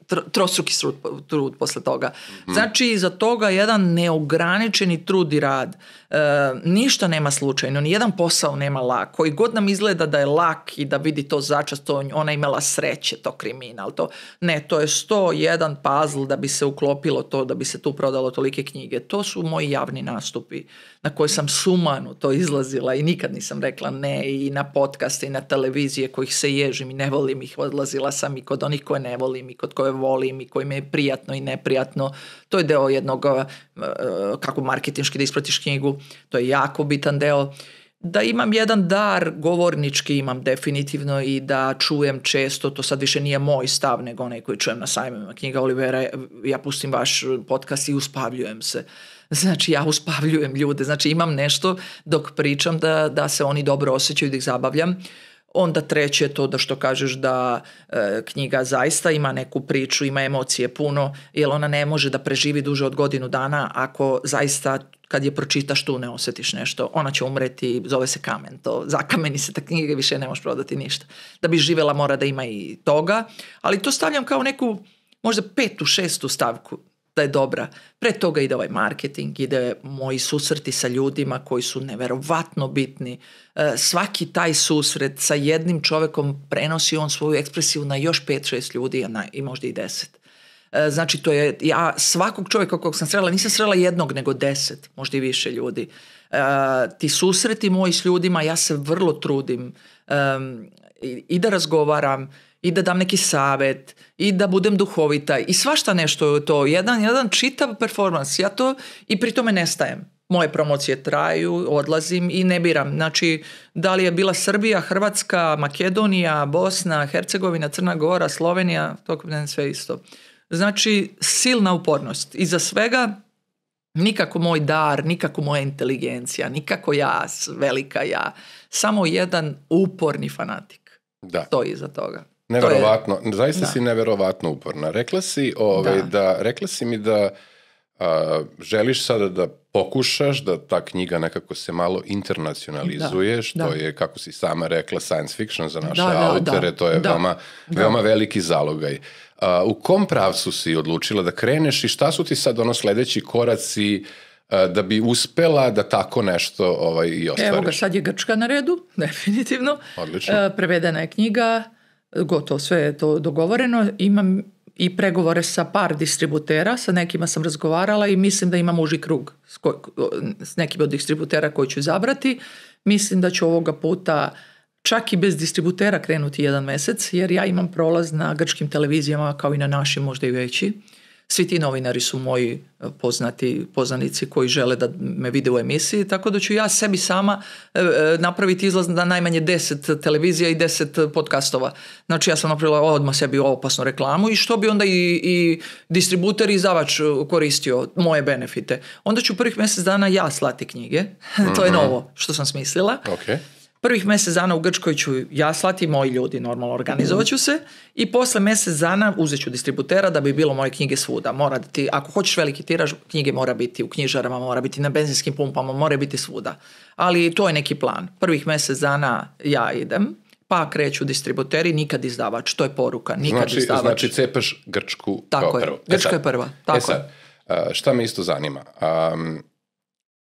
tr trostruki trud, trud posle toga. Mm. Znači, za toga jedan neograničeni trud i rad. E, ništa nema slučajno, ni jedan posao nema lak. Koji god nam izgleda da je lak i da vidi to začasto, ona imala sreće, to kriminal. To, ne, to je 101 puzzle da bi se uklopilo to, da bi se tu prodalo tolike knjige. To su moji javni nastupi na koje sam sumanu to izlazila i nikad nisam rekla ne i na podcaste i na televizije kojih se ježim i ne volim ih odlazila sam i kod onih koje ne volim i kod koje volim i koji mi je prijatno i neprijatno. To je deo jednog, eh, eh, kako marketinški da ispratiš knjigu, to je jako bitan deo. Da imam jedan dar, govornički imam definitivno i da čujem često, to sad više nije moj stav nego onaj koji čujem na sajmima knjiga Olivera, eh, ja pustim vaš podcast i uspavljujem se. Znači ja uspavljujem ljude, znači imam nešto dok pričam da, da se oni dobro osjećaju, da ih zabavljam. Uh, Onda treće je to da što kažeš da e, knjiga zaista ima neku priču, ima emocije puno, jer ona ne može da preživi duže od godinu dana ako zaista kad je pročitaš tu ne osetiš nešto, ona će umreti, zove se kamen, to zakameni se ta knjiga više ne možeš prodati ništa. Da bi živela mora da ima i toga, ali to stavljam kao neku možda petu, šestu stavku da je dobra. Pre toga ide ovaj marketing, ide moji susreti sa ljudima koji su neverovatno bitni. E, svaki taj susret sa jednim čovekom prenosi on svoju ekspresiju na još 5-6 ljudi a na, i možda i 10. E, znači to je, ja svakog čoveka kog sam srela, nisam srela jednog nego 10, možda i više ljudi. E, ti susreti moji s ljudima, ja se vrlo trudim e, i, i da razgovaram, i da dam neki savet, i da budem duhovita i svašta nešto je to. Jedan, jedan čitav performans. Ja to i pri tome nestajem. Moje promocije traju, odlazim i ne biram. Znači, da li je bila Srbija, Hrvatska, Makedonija, Bosna, Hercegovina, Crna Gora, Slovenija, to je sve isto. Znači, silna upornost. Iza svega, nikako moj dar, nikako moja inteligencija, nikako ja, velika ja. Samo jedan uporni fanatik. Da. To je iza toga. Neverovatno, je... zaista da. si neverovatno uporna. Rekla si, ove, ovaj, da. da rekla si mi da a, želiš sada da pokušaš da ta knjiga nekako se malo internacionalizuje, da, što da. je, kako si sama rekla, science fiction za da, naše da, autore, da, to je da, veoma, da. veoma veliki zalogaj. A, u kom pravcu si odlučila da kreneš i šta su ti sad ono sledeći koraci da bi uspela da tako nešto ovaj, i ostvariš? Evo ga, sad je Grčka na redu, definitivno. Odlično. A, prevedena je knjiga, gotovo sve je to dogovoreno. Imam i pregovore sa par distributera, sa nekima sam razgovarala i mislim da imam uži krug s, koj, s nekim od distributera koji ću zabrati. Mislim da ću ovoga puta čak i bez distributera krenuti jedan mesec, jer ja imam prolaz na grčkim televizijama kao i na našim možda i veći. Svi ti novinari su moji e, poznati poznanici koji žele da me vide u emisiji, tako da ću ja sebi sama e, e, napraviti izlaz na najmanje 10 televizija i 10 podcastova. Znači ja sam napravila odmah sebi opasnu reklamu i što bi onda i, i distributer i izdavač koristio moje benefite. Onda ću prvih mjesec dana ja slati knjige, to je mhm. novo što sam smislila. Okay. Prvih mjesec dana u Grčkoj ću ja slati, moji ljudi normalno organizovat ću se i posle mjesec dana uzet ću distributera da bi bilo moje knjige svuda. Mora da ti, ako hoćeš veliki tiraž, knjige mora biti u knjižarama, mora biti na benzinskim pumpama, mora biti svuda. Ali to je neki plan. Prvih mjesec dana ja idem, pa kreću distributeri, nikad izdavač. To je poruka, nikad znači, izdavač. Znači cepaš Grčku tako kao je. prvo. E Grčka e je prva, tako e sad, šta me isto zanima? Um,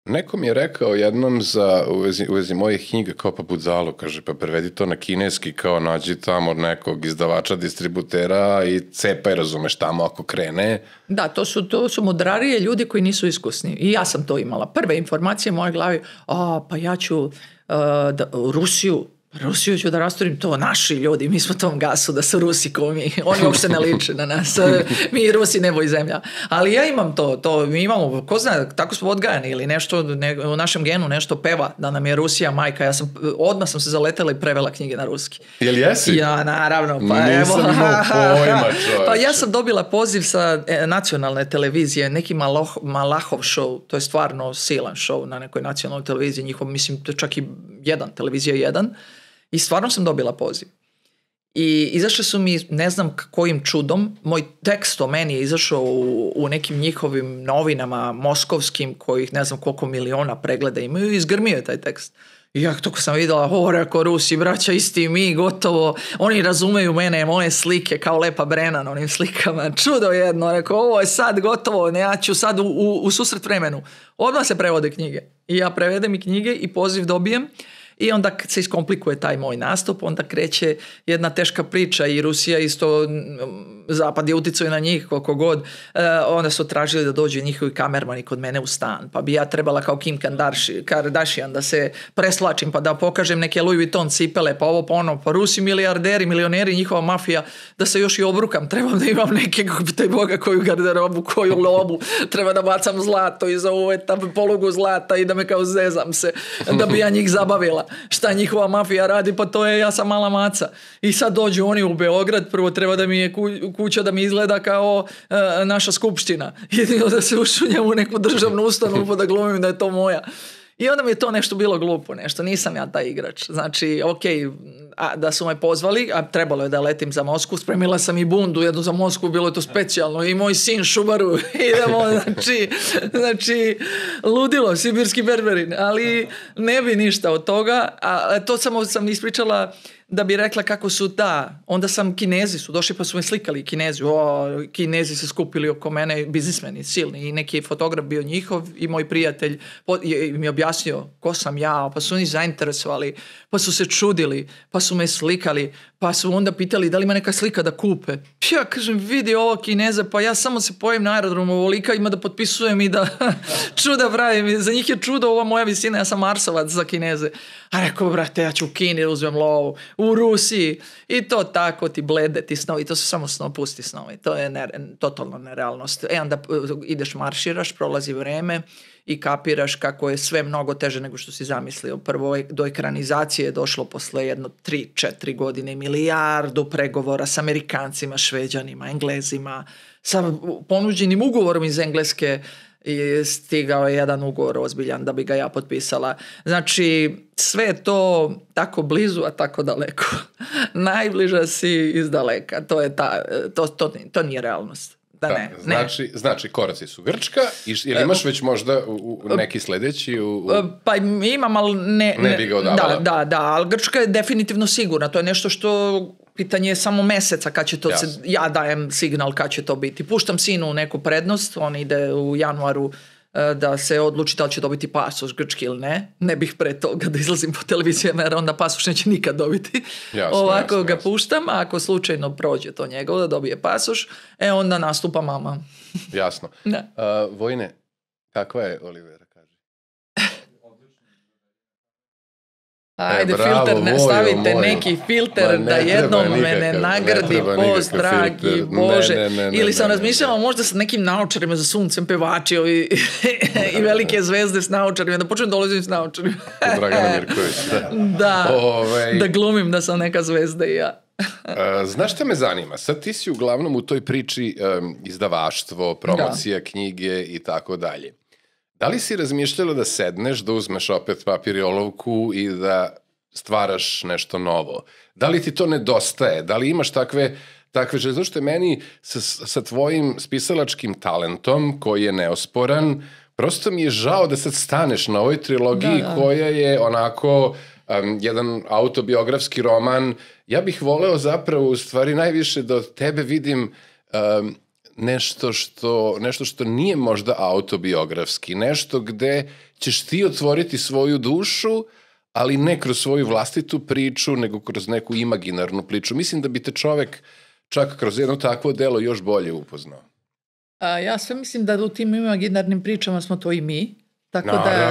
Neko mi je rekao jednom za, u, vezi, u vezi mojih knjiga kao pa budalo, kaže pa prevedi to na kineski kao nađi tamo nekog izdavača, distributera i cepaj razumeš tamo ako krene. Da, to su, to su mudrarije ljudi koji nisu iskusni i ja sam to imala. Prve informacije u mojoj glavi, a pa ja ću uh, da, Rusiju Rusiju ću da rasturim to naši ljudi, mi smo tom gasu da su Rusi ko mi, oni uopšte ne liče na nas, mi Rusi nebo i zemlja. Ali ja imam to, to mi imamo, ko zna, tako smo odgajani ili nešto ne, u našem genu nešto peva da nam je Rusija majka, ja sam, odmah sam se zaletela i prevela knjige na ruski. Jel jesi? Ja, naravno, pa Nisam evo. Imao pojma, pa ja sam dobila poziv sa e, nacionalne televizije, neki Maloh, Malahov show, to je stvarno silan show na nekoj nacionalnoj televiziji, njihov, mislim, to čak i jedan, televizija jedan, I stvarno sam dobila poziv. I izašli su mi, ne znam kojim čudom, moj tekst o meni je izašao u, u nekim njihovim novinama moskovskim, kojih ne znam koliko miliona pregleda imaju i izgrmio je taj tekst. I ja toko sam videla, o, reko, Rusi, braća, isti mi, gotovo, oni razumeju mene, moje slike, kao lepa Brena na onim slikama, čudo jedno, rekao, ovo je sad gotovo, ne, ja ću sad u, u, u susret vremenu. Odmah se prevode knjige. I ja prevedem i knjige i poziv dobijem. I onda se iskomplikuje taj moj nastup, onda kreće jedna teška priča i Rusija isto, Zapad je uticao na njih koliko god, e, onda su tražili da dođu njihovi kamermani kod mene u stan, pa bi ja trebala kao Kim Kardashian da se preslačim pa da pokažem neke Louis Vuitton cipele, pa ovo pa ono, pa Rusi milijarderi, milioneri, njihova mafija, da se još i obrukam, trebam da imam neke, pitaj Boga, koju garderobu, koju lobu, treba da bacam zlato iza uveta, ovaj, polugu zlata i da me kao zezam se, da bi ja njih zabavila vidjela šta njihova mafija radi, pa to je ja sam mala maca. I sad dođu oni u Beograd, prvo treba da mi je kuća da mi izgleda kao e, naša skupština. Jedino da se ušunjam u neku državnu ustanovu pa da glumim da je to moja. I onda mi je to nešto bilo glupo, nešto, nisam ja taj igrač. Znači, ok, a, da su me pozvali, a trebalo je da letim za Mosku, spremila sam i bundu jednu za Mosku, bilo je to specijalno, i moj sin Šubaru, idemo, znači, znači, ludilo, sibirski berberin, ali ne bi ništa od toga, a e, to samo sam ispričala da bi rekla kako su da, onda sam kinezi su došli pa su me slikali kinezi, o, kinezi se skupili oko mene, biznismeni silni i neki fotograf bio njihov i moj prijatelj po, je, mi objasnio ko sam ja, pa su oni zainteresovali, pa su se čudili, pa su me slikali, Pa su onda pitali da li ima neka slika da kupe. Ja kažem, vidi ovo kineze, pa ja samo se pojim na aerodromu, ovolika ima da potpisujem i da čuda pravim. Za njih je čudo ova moja visina, ja sam Marsovac za kineze. A rekao, brate, ja ću u Kini da uzmem lovu, u Rusiji. I to tako ti blede, ti snovi, to su samo snov, pusti snovi. To je ne, totalno nerealnost. E, onda e, ideš, marširaš, prolazi vreme, i kapiraš kako je sve mnogo teže nego što si zamislio. Prvo e, do ekranizacije je došlo posle jedno 3-4 godine milijardu pregovora sa Amerikancima, Šveđanima, Englezima, sa ponuđenim ugovorom iz Engleske i stigao je jedan ugovor ozbiljan da bi ga ja potpisala. Znači, sve je to tako blizu, a tako daleko. Najbliža si iz daleka. To, je ta, e, to, to, to nije realnost. Da, da ne, ne. Znači, znači koraci su Grčka, i, ili e, imaš već možda u, u e, neki sledeći? U, u... E, pa imam, ali ne... Ne, ne bi ga odavala. Da, da, da, ali Grčka je definitivno sigurna. To je nešto što pitanje je samo meseca kad će to Jasne. se, ja dajem signal kad će to biti. Puštam sinu neku prednost, on ide u januaru E, da se odluči da li će dobiti pasoš grčki ili ne. Ne bih pre toga da izlazim po televizijama jer onda pasoš neće nikad dobiti. Jasne, Ovako jasne, ga jasne. puštam, a ako slučajno prođe to njegovo da dobije pasoš, e onda nastupa mama. Jasno. da. Uh, Vojne, kakva je Oliver? E, Ajde, e, bravo, filter, ne, stavite moju. neki filter Ma, da jednom nikakav, me ne post, dragi filter. Bože. Ne, ne, Ili sam razmišljala možda sa nekim naučarima za suncem, pevači ovi, i velike zvezde s naučarima, da počnem da dolazim s naučarima. Dragana Mirković. Da, da, Ove... Ovaj. da glumim da sam neka zvezda i ja. E, znaš šta me zanima? Sad ti si uglavnom u toj priči um, izdavaštvo, promocija da. knjige i tako dalje. Da li si razmišljala da sedneš, da uzmeš opet papir i olovku i da stvaraš nešto novo? Da li ti to nedostaje? Da li imaš takve takve želje? Zato što je meni sa, sa tvojim spisalačkim talentom, koji je neosporan, prosto mi je žao da sad staneš na ovoj trilogiji da, da. koja je onako um, jedan autobiografski roman. Ja bih voleo zapravo u stvari najviše da od tebe vidim um, nešto što, nešto što nije možda autobiografski, nešto gde ćeš ti otvoriti svoju dušu, ali ne kroz svoju vlastitu priču, nego kroz neku imaginarnu priču. Mislim da bi te čovek čak kroz jedno takvo delo još bolje upoznao. A, ja sve mislim da u tim imaginarnim pričama smo to i mi, Tako da, ja,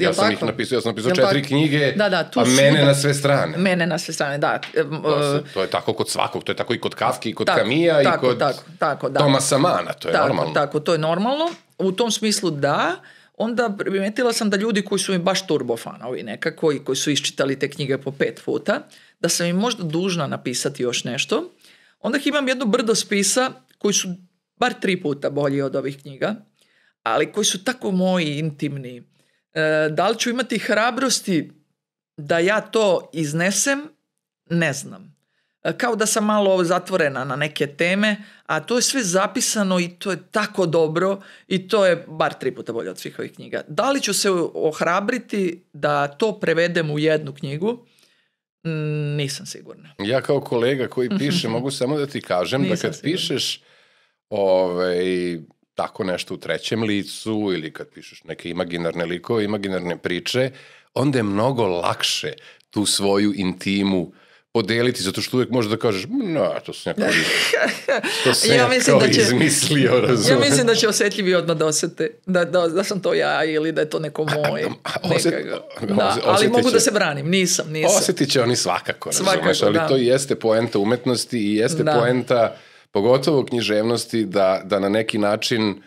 ja sam tako? ih napisao, ja sam napisao četiri tako? knjige, da, da, tu a mene da, na sve strane. Mene na sve strane, da. To, se, to je e, tako kod svakog, to je tako i kod Kafke, i kod tako, Kamija, tako, i kod tako, tako, da. Tomasa Mana, to je tako, normalno. Tako, to je normalno. U tom smislu da, onda primetila sam da ljudi koji su mi baš turbo fanovi nekako i koji su iščitali te knjige po pet puta, da sam im možda dužna napisati još nešto. Onda imam jednu brdo spisa koji su bar tri puta bolji od ovih knjiga ali koji su tako moji intimni. E, da li ću imati hrabrosti da ja to iznesem, ne znam. E, kao da sam malo zatvorena na neke teme, a to je sve zapisano i to je tako dobro i to je bar tri puta bolje od svih ovih knjiga. Da li ću se ohrabriti da to prevedem u jednu knjigu? Mm, nisam sigurna. Ja kao kolega koji piše mogu samo da ti kažem da Nisam da kad sigurna. pišeš ovaj, tako nešto u trećem licu ili kad pišeš neke imaginarne likove, imaginarne priče, onda je mnogo lakše tu svoju intimu podeliti, zato što uvek možeš da kažeš, no, to sam ja ja, mislim da će, izmislio, razumem. Ja mislim da će osetljivi odmah da osete, da, da, da sam to ja ili da je to neko moje. Oset, da, ali mogu da se branim, nisam, nisam. Osetit će oni svakako, razumeš, svakako, ali da. to jeste poenta umetnosti i jeste da. poenta pogotovo u književnosti, da, da na neki način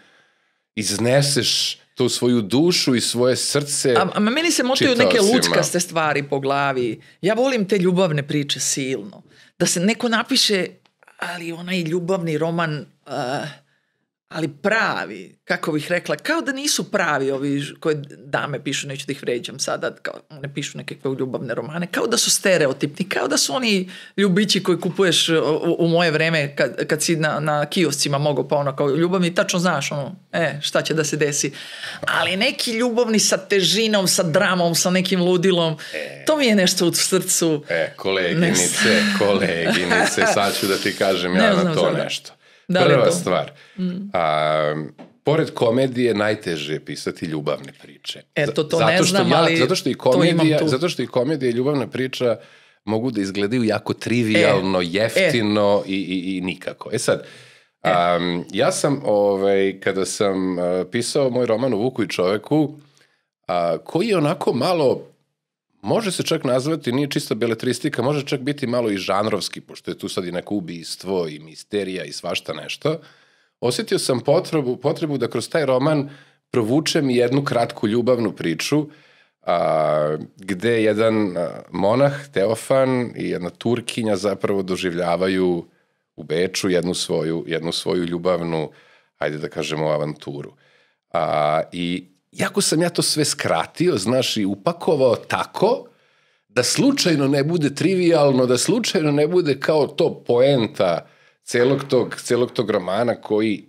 izneseš tu svoju dušu i svoje srce. A, a meni se motaju neke luckaste stvari po glavi. Ja volim te ljubavne priče silno. Da se neko napiše, ali onaj ljubavni roman... Uh, ali pravi, kako bih rekla, kao da nisu pravi ovi koje dame pišu, neću da ih vređam sada, kao ne pišu nekakve ljubavne romane, kao da su stereotipni, kao da su oni ljubići koji kupuješ u, u moje vreme kad, kad si na, na kioscima mogao pa ono kao ljubavni, tačno znaš ono, e, šta će da se desi. Ali neki ljubavni sa težinom, sa dramom, sa nekim ludilom, e, to mi je nešto u srcu. E, koleginice, ne koleginice, sad ću da ti kažem ja ne na to nešto Da Prva to? stvar. Mm. A, pored komedije najteže je pisati ljubavne priče. Eto, to zato ne znam, ja, ali zato što i komedija, to Zato što i komedija i ljubavna priča mogu da izgledaju jako trivialno, e, e, jeftino e. I, i, i nikako. E sad, e. Um, ja sam, ovaj, kada sam uh, pisao moj roman o Vuku i čoveku, uh, koji je onako malo Može se čak nazvati, nije čista beletristika, može čak biti malo i žanrovski, pošto je tu sad i neko ubistvo i misterija i svašta nešto. Osetio sam potrebu, potrebu da kroz taj roman provučem jednu kratku ljubavnu priču, a, gde jedan monah, Teofan i jedna Turkinja zapravo doživljavaju u Beču jednu svoju, jednu svoju ljubavnu, ajde da kažemo, avanturu. A, I jako sam ja to sve skratio, znaš, i upakovao tako da slučajno ne bude trivialno, da slučajno ne bude kao to poenta celog tog, celog tog romana koji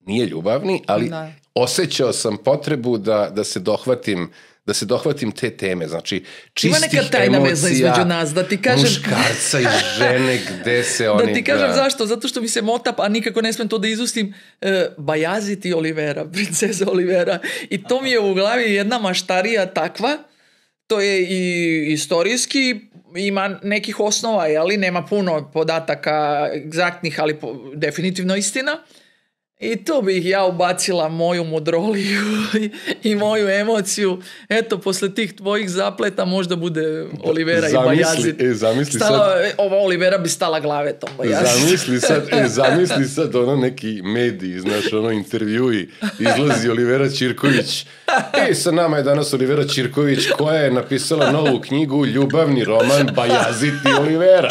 nije ljubavni, ali da. osjećao sam potrebu da, da se dohvatim da se dohvatim te teme, znači čistih emocija. Ima neka tajna veza između nas, da ti kažem... Muškarca i žene, gde se da oni... Da ti kažem da... zašto, zato što mi se mota, a nikako ne smem to da izustim, e, Bajaziti Olivera, princeza Olivera. I to mi je u glavi jedna maštarija takva, to je i istorijski, ima nekih osnova, ali nema puno podataka egzaktnih, ali po, definitivno istina. Uh, I tu bih ja ubacila moju mudroliju i moju emociju. Eto, posle tih tvojih zapleta možda bude Olivera zamisli, i Bajazit. E, zamisli stala, sad, e, ova Olivera bi stala glavetom. Bajazit. Zamisli sad, e, zamisli sad ono neki mediji, znaš, ono intervjui. Izlazi Olivera Čirković. E, sa nama je danas Olivera Čirković koja je napisala novu knjigu Ljubavni roman Bajazit i Olivera.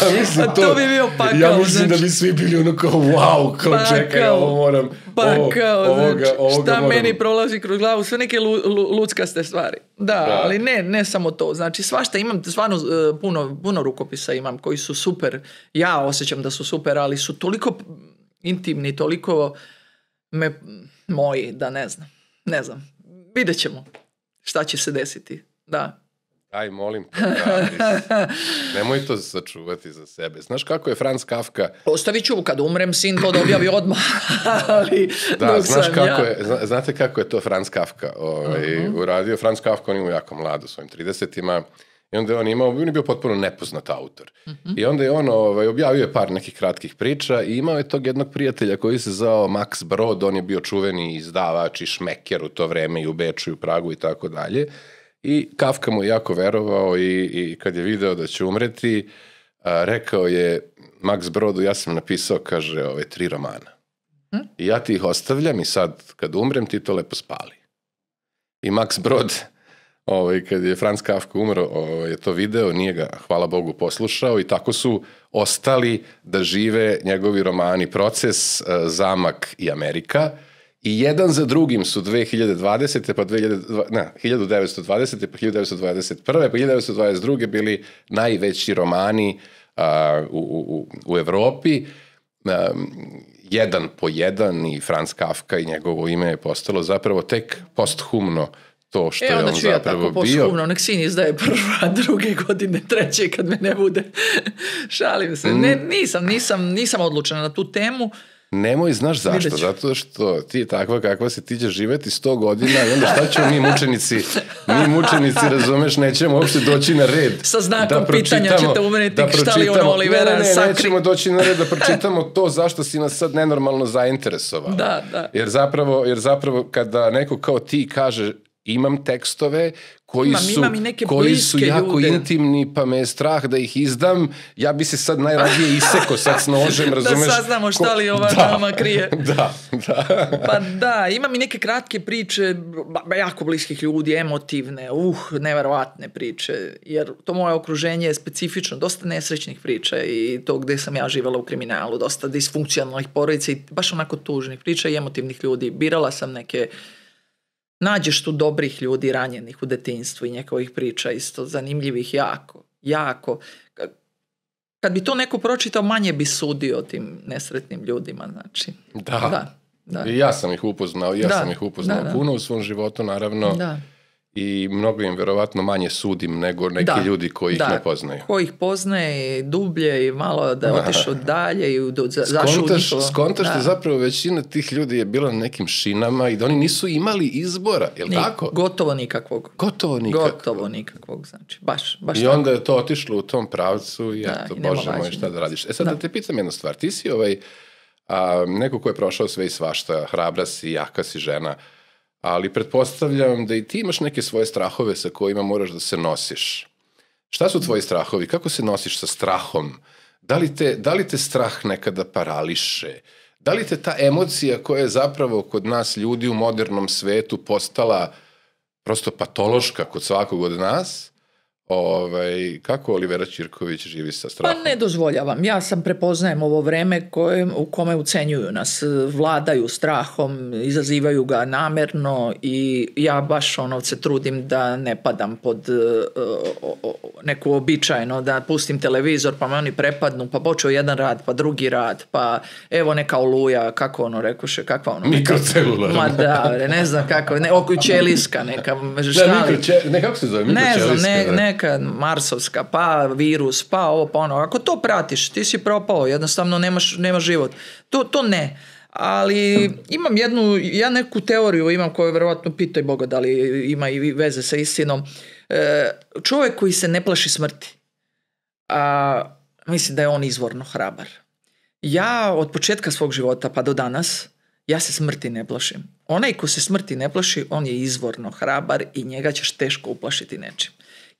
Zamisli to. A to bi bio pakao, Ja mislim znači... da bi svi bili ono kao wow, kao pa, čekaj, ovo moram, pa ovo, kao, ovoga, znači, ovoga šta moram. meni prolazi kroz glavu, sve neke lu, lu, luckaste stvari. Da, da, ali ne, ne samo to, znači svašta imam, stvarno uh, puno, puno rukopisa imam koji su super, ja osjećam da su super, ali su toliko intimni, toliko me, moji, da ne znam, ne znam, vidjet ćemo šta će se desiti, da. Aj, molim te, nemoj to sačuvati za sebe. Znaš kako je Franz Kafka... Ostavit ću, kad umrem, sin to da odmah. Ali, da, znaš kako ja. je, znate kako je to Franz Kafka ovaj, uh mhm. -huh. uradio. Franz Kafka, on je jako mlad u svojim 30-ima. I onda je on imao, on je bio potpuno nepoznat autor. Uh mhm. -huh. I onda je on ovaj, objavio je par nekih kratkih priča i imao je tog jednog prijatelja koji se zvao Max Brod, on je bio čuveni izdavač i šmeker u to vreme i u Beču i u Pragu i tako dalje. I Kafka mu je jako verovao i, i kad je video da će umreti, a, rekao je Max Brodu, ja sam napisao, kaže, ove tri romana. Hm? I ja ti ih ostavljam i sad kad umrem ti to lepo spali. I Max Brod, ovaj, kad je Franz Kafka umro, ovaj, je to video, nije ga, hvala Bogu, poslušao i tako su ostali da žive njegovi romani Proces, Zamak i Amerika. Uh, I jedan za drugim su 2020. pa 2000, na, 1920. pa 1921. pa 1922. bili najveći romani a, u, u, u Evropi. A, jedan po jedan i Franz Kafka i njegovo ime je postalo zapravo tek posthumno to što e, je on zapravo bio. E, onda ću ja tako posthumno, nek sin izdaje prva, druge godine, treće, kad me ne bude. Šalim se. Ne, mm. nisam, nisam, nisam odlučena na tu temu. Uh, Nemoj, znaš zašto? Zato što ti je takva kakva si, ti ćeš živeti 100 godina i onda šta ćemo mi mučenici? Mi mučenici, razumeš, nećemo uopšte doći na red. Sa da znakom da pitanja ćete umeniti da šta li ono Olivera ne, ne, ne, sakri. Nećemo doći na red da pročitamo to zašto si nas sad nenormalno zainteresovala. Da, da. Jer zapravo, jer zapravo kada neko kao ti kaže imam tekstove koji imam, su, imam i neke koji su jako ljude. intimni, pa me je strah da ih izdam, ja bi se sad najradije isekao sad s nožem, da razumeš? da saznamo šta li ova da, nama krije. Da, da. pa da, imam i neke kratke priče, jako bliskih ljudi, emotivne, uh, neverovatne priče, jer to moje okruženje je specifično, dosta nesrećnih priča i to gde sam ja živela u kriminalu, dosta disfunkcionalnih porodica i baš onako tužnih priča i emotivnih ljudi. Birala sam neke uh, nađeš tu dobrih ljudi ranjenih u detinstvu i njegovih priča isto zanimljivih jako, jako. Kad bi to neko pročitao, manje bi sudio tim nesretnim ljudima, znači. Da. da. Da. I ja sam ih upoznao, ja da. sam ih upoznao da, da. puno u svom životu, naravno. Da i mnogo im verovatno manje sudim nego neki da, ljudi koji da, ih ne poznaju. Da, koji ih poznaje dublje i malo da, da. otišao dalje i do, za, zašao u Skontaš da. da zapravo većina tih ljudi je bila na nekim šinama i da oni nisu imali izbora, je li Ni, tako? Gotovo nikakvog. Gotovo nikakvog. Gotovo nikakvog, znači, baš, baš I tako. onda je to otišlo u tom pravcu i da, eto, i bože moj, šta da radiš. E sad da. da te pitam jednu stvar, ti si ovaj, a, neko ko je prošao sve i svašta, hrabra si, jaka si žena, ali pretpostavljam da i ti imaš neke svoje strahove sa kojima moraš da se nosiš. Šta su tvoji strahovi? Kako se nosiš sa strahom? Da li te, da li te strah nekada parališe? Da li te ta emocija koja je zapravo kod nas ljudi u modernom svetu postala prosto patološka kod svakog od nas – Ovaj, kako Olivera Ćirković živi sa pa strahom? Pa ne dozvoljavam. Ja sam prepoznajem ovo vreme koje, u kome ucenjuju nas. Vladaju strahom, izazivaju ga namerno i ja baš ono se trudim da ne padam pod uh, neku običajno, da pustim televizor pa me oni prepadnu, pa počeo jedan rad, pa drugi rad, pa evo neka oluja, kako ono rekuše, kakva ono... Mikrocelularna. Ma da, ne znam kako, ne, okućeliska neka, šta da, li? ne, kako se zove, mikročeliska? Ne znam, ne, ne neka marsovska, pa virus, pa ovo, pa ono. Ako to pratiš, ti si propao, jednostavno nemaš, nema život. To, to ne. Ali imam jednu, ja neku teoriju imam koju verovatno pitaj Boga da li ima i veze sa istinom. E, čovjek koji se ne plaši smrti, a, mislim da je on izvorno hrabar. Ja od početka svog života pa do danas, ja se smrti ne plašim. Onaj ko se smrti ne plaši, on je izvorno hrabar i njega ćeš teško uplašiti nečim.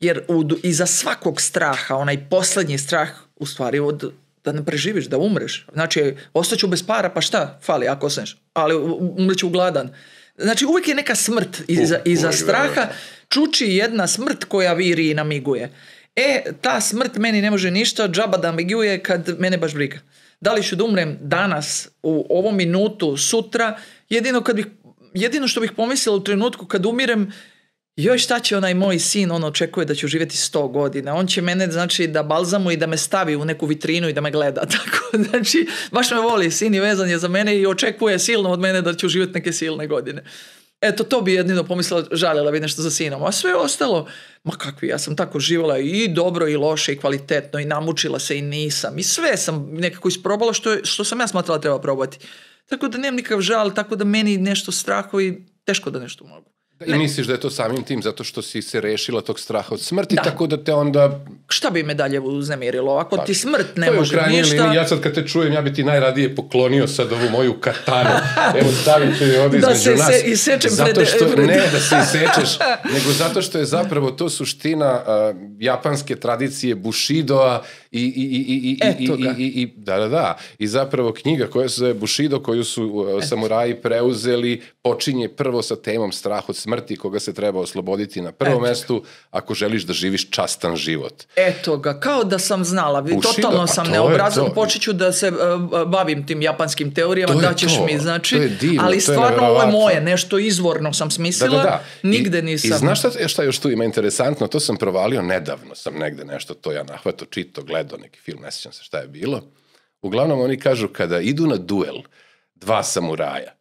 Jer u, iza svakog straha, onaj poslednji strah, u stvari od da ne preživiš, da umreš. Znači, ostaću bez para, pa šta? Fali, ako ostaneš. Ali umreću gladan. Znači, uvijek je neka smrt iza, u, iza uvijek, straha. Da. Čuči jedna smrt koja viri i namiguje. E, ta smrt meni ne može ništa, džaba da namiguje kad mene baš briga. Da li ću da umrem danas, u ovom minutu, sutra, jedino, kad bih, jedino što bih pomislila u trenutku kad umirem, joj šta će onaj moj sin, on očekuje da ću živjeti 100 godina. On će mene, znači, da balzamu i da me stavi u neku vitrinu i da me gleda. Tako, znači, baš me voli sin i vezan je za mene i očekuje silno od mene da ću živjeti neke silne godine. Eto, to bi jedino pomislila, žalila bi nešto za sinom. A sve ostalo, ma kakvi, ja sam tako živjela i dobro i loše i kvalitetno i namučila se i nisam. I sve sam nekako isprobala što, što sam ja smatrala da treba probati. Tako da nemam nikakav žal, tako da meni nešto strahovi, teško da nešto mogu. I misliš da je to samim tim zato što si se rešila tog straha od smrti, da. tako da te onda... Šta bi me dalje uznamirilo? Ako da. ti pa, smrt ne to može ništa... Liniji. Ja sad kad te čujem, ja bi ti najradije poklonio sad ovu moju katanu. Evo, stavim je ovdje da između se, nas. Da se isečem zato što, pred... Ne da se isečeš, nego zato što je zapravo to suština uh, japanske tradicije Bushidoa i, i, i, i, i, Eto ga. i, i, i, da, da, da. I zapravo knjiga koja se zove Bushido, koju su uh, samuraji preuzeli, počinje prvo sa temom strah od smrti smrti koga se treba osloboditi na prvom Eto. mestu ako želiš da živiš častan život. Eto ga, kao da sam znala, Puši totalno da, sam neobrazan, počeću da se e, e, bavim tim japanskim teorijama, da ćeš mi, znači, to je divno, ali stvarno to je ovo je moje, nešto izvorno sam smislila, da, da, da. nigde I, nisam. I znaš šta, e, šta još tu ima interesantno, to sam provalio nedavno, sam negde nešto to ja nahvato, čito, gledao neki film, ne sjećam se šta je bilo. Uglavnom oni kažu kada idu na duel dva samuraja,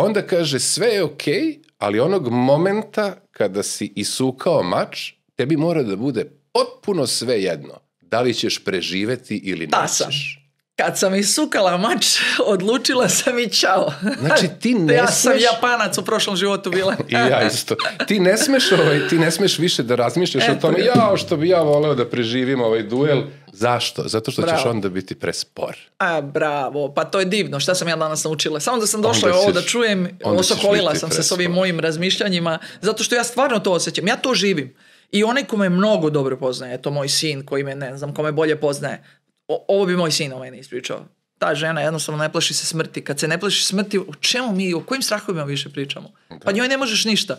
Onda kaže sve je okej, okay, ali onog momenta kada si isukao mač, tebi mora da bude potpuno sve jedno. Da li ćeš preživeti ili Ta da nećeš. Kad sam isukala mač, odlučila sam i čao. Znači ti ne ja smeš... Ja sam japanac u prošlom životu bila. I ja isto. Ti ne smeš, ovaj, ti ne smeš više da razmišljaš Eto. o tome, jao što bi ja voleo da preživim ovaj duel. Mm Zašto? Zato što bravo. ćeš onda biti prespor. A, bravo, pa to je divno, šta sam ja danas naučila. Samo da sam došla onda ovo da čujem, osokolila sam prespor. se s ovim mojim razmišljanjima, zato što ja stvarno to osjećam, ja to živim. I onaj ko me mnogo dobro poznaje, to moj sin koji me, ne znam, ko me bolje poznaje, o, ovo bi moj sin o meni ispričao. Ta žena jednostavno ne plaši se smrti. Kad se ne plaši smrti, o čemu mi, o kojim strahovima više pričamo? Da. Pa njoj ne možeš ništa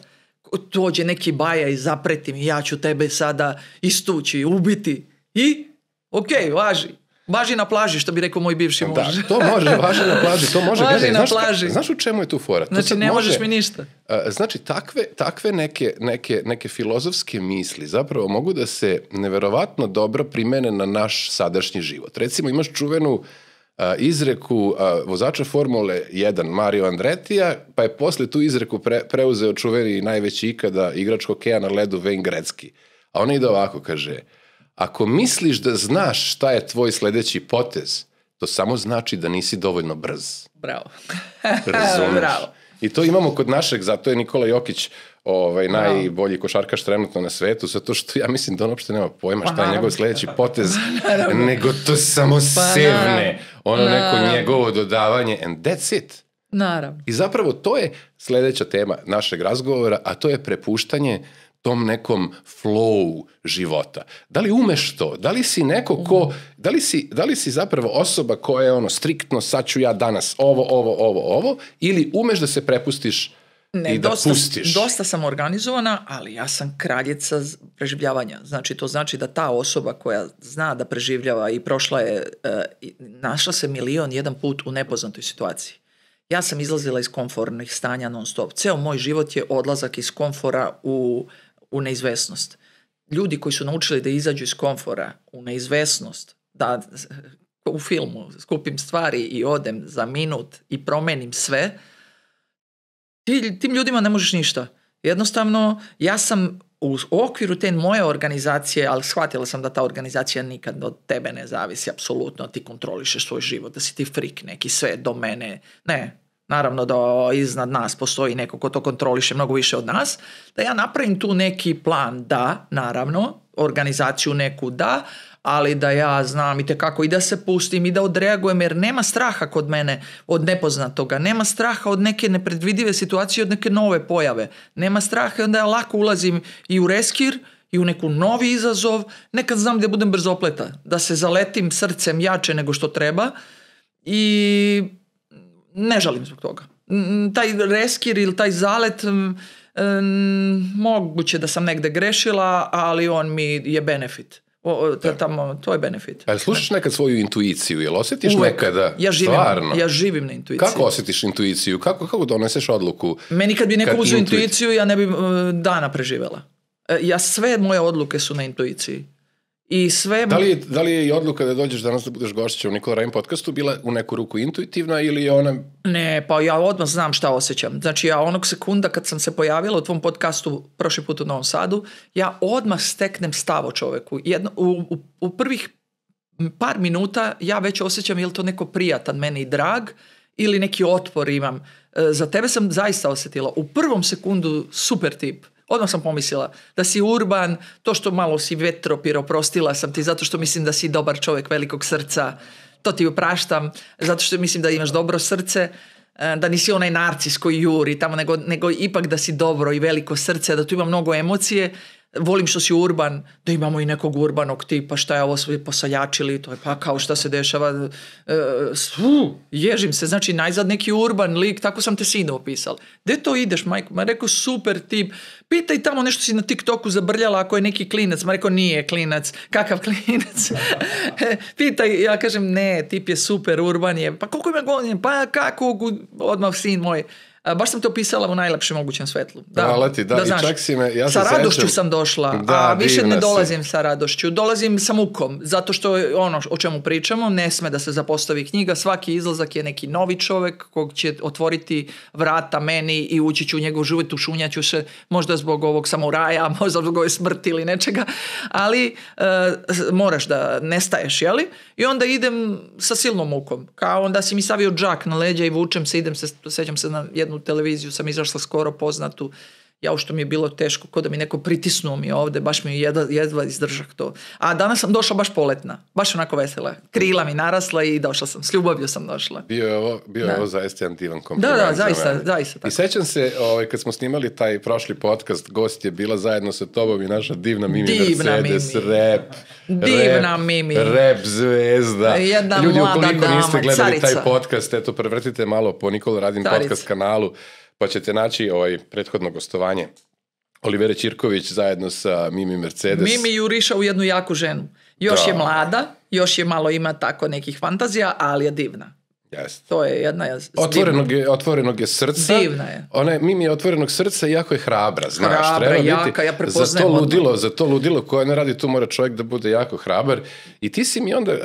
Tođe neki baja i zapreti mi, ja ću tebe sada istući, ubiti. I Ok, važi. Važi na plaži, što bi rekao moj bivši da, muž. Da, to može, važi na plaži, to može. Važi Gledaj, na znaš, plaži. Znaš u čemu je tu fora? Znači, to ne može, možeš mi ništa. Znači, takve, takve neke, neke, neke filozofske misli zapravo mogu da se neverovatno dobro primene na naš sadašnji život. Recimo, imaš čuvenu izreku vozača Formule 1 Mario Andretija, pa je posle tu izreku pre, preuzeo čuveni najveći ikada igrač hokeja na ledu Wayne Gretzky. A ona ide ovako, kaže, uh, Ako misliš da znaš šta je tvoj sledeći potez, to samo znači da nisi dovoljno brz. Bravo. Razumeš? Bravo. I to imamo kod našeg, zato je Nikola Jokić ovaj, Bravo. najbolji košarkaš trenutno na svetu, zato što ja mislim da on uopšte nema pojma šta je njegov sledeći potez, nego to samo pa, sevne, ono naravno. neko njegovo dodavanje, and that's it. Naravno. I zapravo to je sledeća tema našeg razgovora, a to je prepuštanje tom nekom flow života. Da li umeš to? Da li si neko ko, mhm. da li si, da li si zapravo osoba koja je ono striktno sad ću ja danas ovo, ovo, ovo, ovo ili umeš da se prepustiš Ne, I da dosta, pustiš. dosta sam organizovana, ali ja sam kraljica preživljavanja. Znači, to znači da ta osoba koja zna da preživljava i prošla je, e, našla se milion jedan put u nepoznatoj situaciji. Ja sam izlazila iz komfornih stanja non stop. Ceo moj život je odlazak iz komfora u u neizvesnost. Ljudi koji su naučili da izađu iz komfora u neizvesnost, da u filmu skupim stvari i odem za minut i promenim sve, ti, tim ljudima ne možeš ništa. Jednostavno, ja sam u okviru te moje organizacije, ali shvatila sam da ta organizacija nikad od tebe ne zavisi, apsolutno, ti kontrolišeš svoj život, da si ti frik neki, sve do mene. Ne, naravno da iznad nas postoji neko ko to kontroliše mnogo više od nas, da ja napravim tu neki plan da, naravno, organizaciju neku da, ali da ja znam i kako i da se pustim i da odreagujem jer nema straha kod mene od nepoznatoga, nema straha od neke nepredvidive situacije, od neke nove pojave, nema straha i onda ja lako ulazim i u reskir i u neku novi izazov, nekad znam da budem brzopleta, da se zaletim srcem jače nego što treba i ne žalim zbog toga. Taj reskir ili taj zalet, moguće da sam negde grešila, ali on mi je benefit. O, to, da. tamo, to je benefit. Ali slušaš nekad svoju intuiciju, jel osjetiš Uvek. nekada? Ja živim, stvarno? ja živim na intuiciji. Kako osjetiš intuiciju? Kako, kako doneseš odluku? Meni kad bi neko uzeo intuiciju, ja ne bi dana preživela. E, ja sve moje odluke su na intuiciji. I sve... Da li, da li je i odluka da dođeš danas da budeš gošća u Nikola Rajn podcastu bila u neku ruku intuitivna ili je ona... Ne, pa ja odmah znam šta osjećam. Znači ja onog sekunda kad sam se pojavila u tvom podcastu prošli put u Novom Sadu, ja odmah steknem stav o čoveku. Jedno, u, u, u prvih par minuta ja već osjećam je li to neko prijatan meni drag ili neki otpor imam. E, za tebe sam zaista osjetila. U prvom sekundu super tip. Odmah sam pomislila da si urban, to što malo si vetropir, oprostila sam ti zato što mislim da si dobar čovjek velikog srca. To ti opraštam zato što mislim da imaš dobro srce e, da nisi onaj narcis koji juri tamo, nego, nego ipak da si dobro i veliko srce, da tu ima mnogo emocije, volim što si urban, da imamo i nekog urbanog tipa, šta je ovo svi posaljačili, to je pa kao šta se dešava, e, svu, ježim se, znači najzad neki urban lik, tako sam te sino opisal. Gde to ideš, majko? Ma rekao, super tip, pitaj tamo nešto si na TikToku zabrljala ako je neki klinac, ma rekao, nije klinac, kakav klinac? E, pitaj, ja kažem, ne, tip je super, urban je, pa koliko ima godina, pa kako, odmah sin moj, baš sam to pisala u najlepšem mogućem svetlu. Da, Hvala ti, da, da i znaš, čak si me, ja sa radošću sam došla, da, a više ne dolazim si. sa radošću, dolazim sa mukom, zato što ono o čemu pričamo ne sme da se zapostavi knjiga, svaki izlazak je neki novi čovek kog će otvoriti vrata meni i ući ću u njegov život, ušunjaću se možda zbog ovog samuraja, možda zbog ove smrti ili nečega, ali e, moraš da nestaješ, jeli? I onda idem sa silnom mukom, kao onda si mi savio džak na leđa i vučem se, idem se, sećam se na jednu jednu televiziju sam izašla skoro poznatu jao što mi je bilo teško, ko da mi neko pritisnuo mi ovde, baš mi je jedva, jedva izdržak to. A danas sam došla baš poletna, baš onako vesela. Krila mi narasla i došla sam, s ljubavlju sam došla. Bio je ovo, bio da. je ovo zaista jedan divan kompliment. Da, da, zaista, zaista tako. I sećam se, ovaj, kad smo snimali taj prošli podcast, gost je bila zajedno sa tobom i naša divna Mimi divna Mercedes, Mimi. rap, divna rap, Mimi. rap zvezda. Jedna Ljudi, ukoliko dama, niste gledali carica. taj podcast, eto, prevrtite malo po Nikola Radin carica. podcast kanalu pa ćete naći ovaj prethodno gostovanje Olivera Ćirković zajedno sa Mimi Mercedes. Mimi juriša u jednu jaku ženu. Još da. je mlada, još je malo ima tako nekih fantazija, ali je divna. Yes. To je jedna je otvorenog, je, otvorenog je srca. Divna je. Ona je, Mimi je otvorenog srca i jako je hrabra, znaš. Hrabra, treba jaka, biti, ja prepoznajem. Za to ludilo, za to ludilo koje ona radi, tu mora čovjek da bude jako hrabar. I ti si mi onda, uh,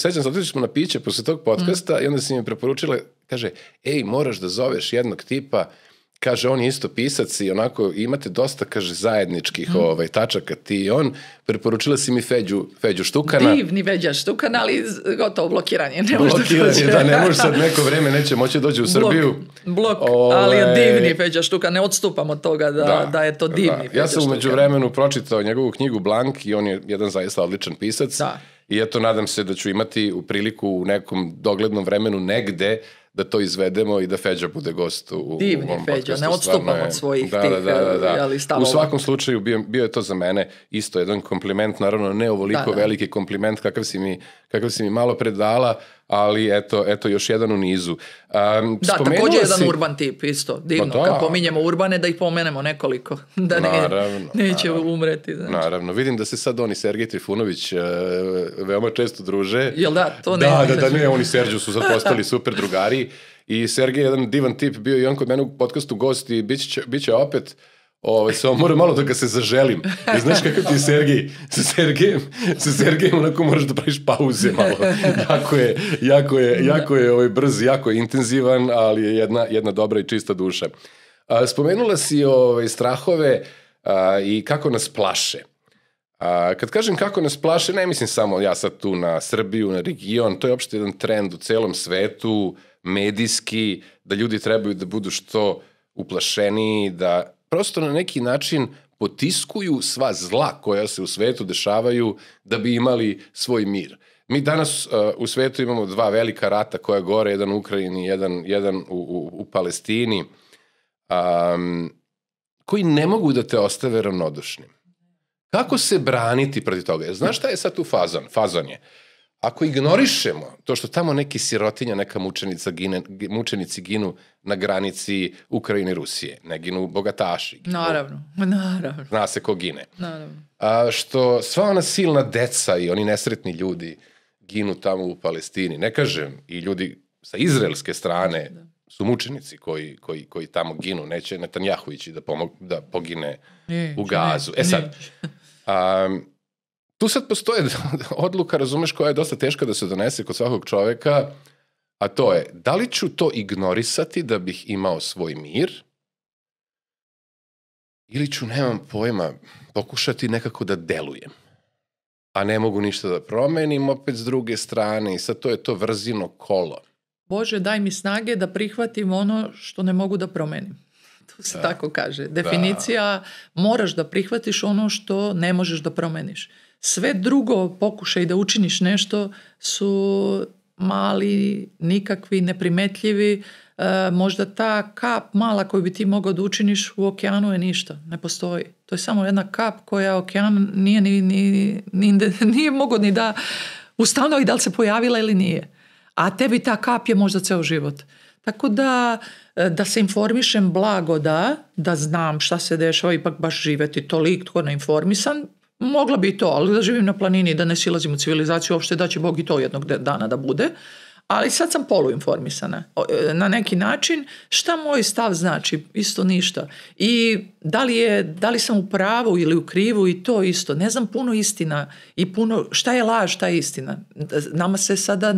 sećam se, otišli smo na piće posle tog podkasta mm. i onda si mi preporučila, kaže, ej, moraš da zoveš jednog tipa uh, kaže, on je isto pisac i onako imate dosta, kaže, zajedničkih mm. ovaj, tačaka, ti i on. Preporučila si mi Feđu, Feđu Štukana. Divni Feđa Štukana, ali gotovo blokiran je. Ne blokiran je, da, ne može sad neko vreme, neće moći doći u Srbiju. Blok, blok Ove... Ovaj, ali je divni Feđa Štukana, ne odstupam od toga da, da, da je to da. divni da. Feđa Ja sam umeđu vremenu pročitao njegovu knjigu Blank i on je jedan zaista odličan pisac. Da. I eto, nadam se da ću imati u priliku u nekom doglednom vremenu negde da to izvedemo i da Feđa bude gost u Divni ovom Feđa, podcastu, ne odstupam od svojih da, tih da, da, da, da. Ali stavova. U svakom slučaju bio, bio je to za mene isto jedan kompliment, naravno ne ovoliko da, da. veliki kompliment kakav si mi, kakav si mi malo predala, uh, ali eto, eto još jedan u nizu. Um, da, takođe si... jedan urban tip isto, divno. da. Kad pominjemo urbane, da ih pomenemo nekoliko, da ne, naravno, neće naravno. umreti. Znači. Naravno, vidim da se sad oni Sergej Trifunović uh, veoma često druže. Jel da, to ne. Da, ne, da, da, ne, oni Serđu su sad postali super drugari i Sergej je jedan divan tip, bio i on kod mene u podcastu gost i bit će, bit će opet uh, Ovaj, samo moram malo da ga se zaželim. Jer znaš kako ti je Sergej? Sa Sergejem, sa Sergejem onako možeš da praviš pauze malo. Jako je, jako je, jako je ovaj, brz, jako je intenzivan, ali je jedna, jedna dobra i čista duša. A, spomenula si ovaj, strahove a, i kako nas plaše. A, kad kažem kako nas plaše, ne mislim samo ja sad tu na Srbiju, na region, to je opšte jedan trend u celom svetu, medijski, da ljudi trebaju da budu što uplašeniji, da prosto na neki način potiskuju sva zla koja se u svetu dešavaju da bi imali svoj mir. Mi danas uh, u svetu imamo dva velika rata koja gore, jedan u Ukrajini, jedan, jedan u, u, u Palestini, um, koji ne mogu da te ostave ravnodušnim. Kako se braniti protiv toga? Znaš šta je sad tu fazon? Fazon je. Uh, Ako ignorišemo to što tamo neki sirotinja, neka mučenica gine, mučenici ginu na granici Ukrajine i Rusije, ne ginu bogataši. Ginu. Naravno, naravno. Zna se ko gine. Naravno. A, što sva ona silna deca i oni nesretni ljudi ginu tamo u Palestini. Ne kažem, i ljudi sa izraelske strane da. su mučenici koji, koji, koji tamo ginu. Neće Netanjahu ići da, pomog, da pogine ne, u gazu. Ne, e sad, ne. um, tu sad postoje odluka, razumeš, koja je dosta teška da se donese kod svakog čoveka, a to je, da li ću to ignorisati da bih imao svoj mir, ili ću, nemam pojma, pokušati nekako da delujem a ne mogu ništa da promenim opet s druge strane i sad to je to vrzino kolo. Bože, daj mi snage da prihvatim ono što ne mogu da promenim. To se da. tako kaže. Da. Definicija da. moraš da prihvatiš ono što ne možeš da promeniš. Sve drugo pokušaj da učiniš nešto su mali, nikakvi, neprimetljivi. E, možda ta kap mala koju bi ti mogao da učiniš u okeanu je ništa, ne postoji. To je samo jedna kap koja okean nije, ni, ni, ni, nije mogao ni da ustanovi da li se pojavila ili nije. A tebi ta kap je možda ceo život. Tako da, e, da se informišem blago da, da znam šta se dešava, ipak baš živeti toliko tko neinformisan, Mogla bi i to, ali da živim na planini, da ne silazim u civilizaciju, uopšte da će Bog i to jednog dana da bude. Ali sad sam poluinformisana. E, na neki način, šta moj stav znači? Isto ništa. I da li, je, da li sam u pravu ili u krivu i to isto. Ne znam puno istina i puno, šta je laž, šta je istina. Nama se sada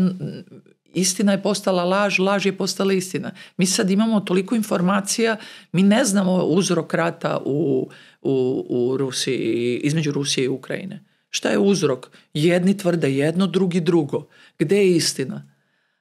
istina je postala laž, laž je postala istina. Mi sad imamo toliko informacija, mi ne znamo uzrok rata u, u, u Rusiji, između Rusije i Ukrajine. Šta je uzrok? Jedni tvrde jedno, drugi drugo. Gde je istina?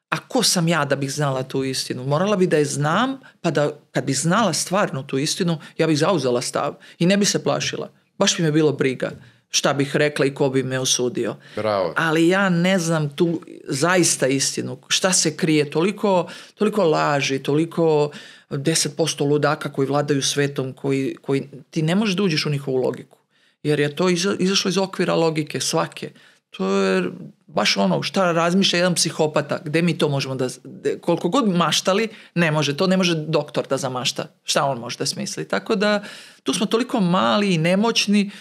A ko sam ja da bih znala tu istinu? Morala bi da je znam, pa da kad bih znala stvarno tu istinu, ja bih zauzela stav i ne bi se plašila. Baš bi me bilo briga šta bih rekla i ko bi me osudio. Bravo. Ali ja ne znam tu zaista istinu. Šta se krije? Toliko, toliko laži, toliko 10% ludaka koji vladaju svetom, koji, koji ti ne možeš da uđeš u njihovu logiku. Jer je to iza, izašlo iz okvira logike svake. To je baš ono šta razmišlja jedan psihopata, gde mi to možemo da, koliko god maštali, ne može, to ne može doktor da zamašta, šta on može da smisli. Tako da tu smo toliko mali i nemoćni,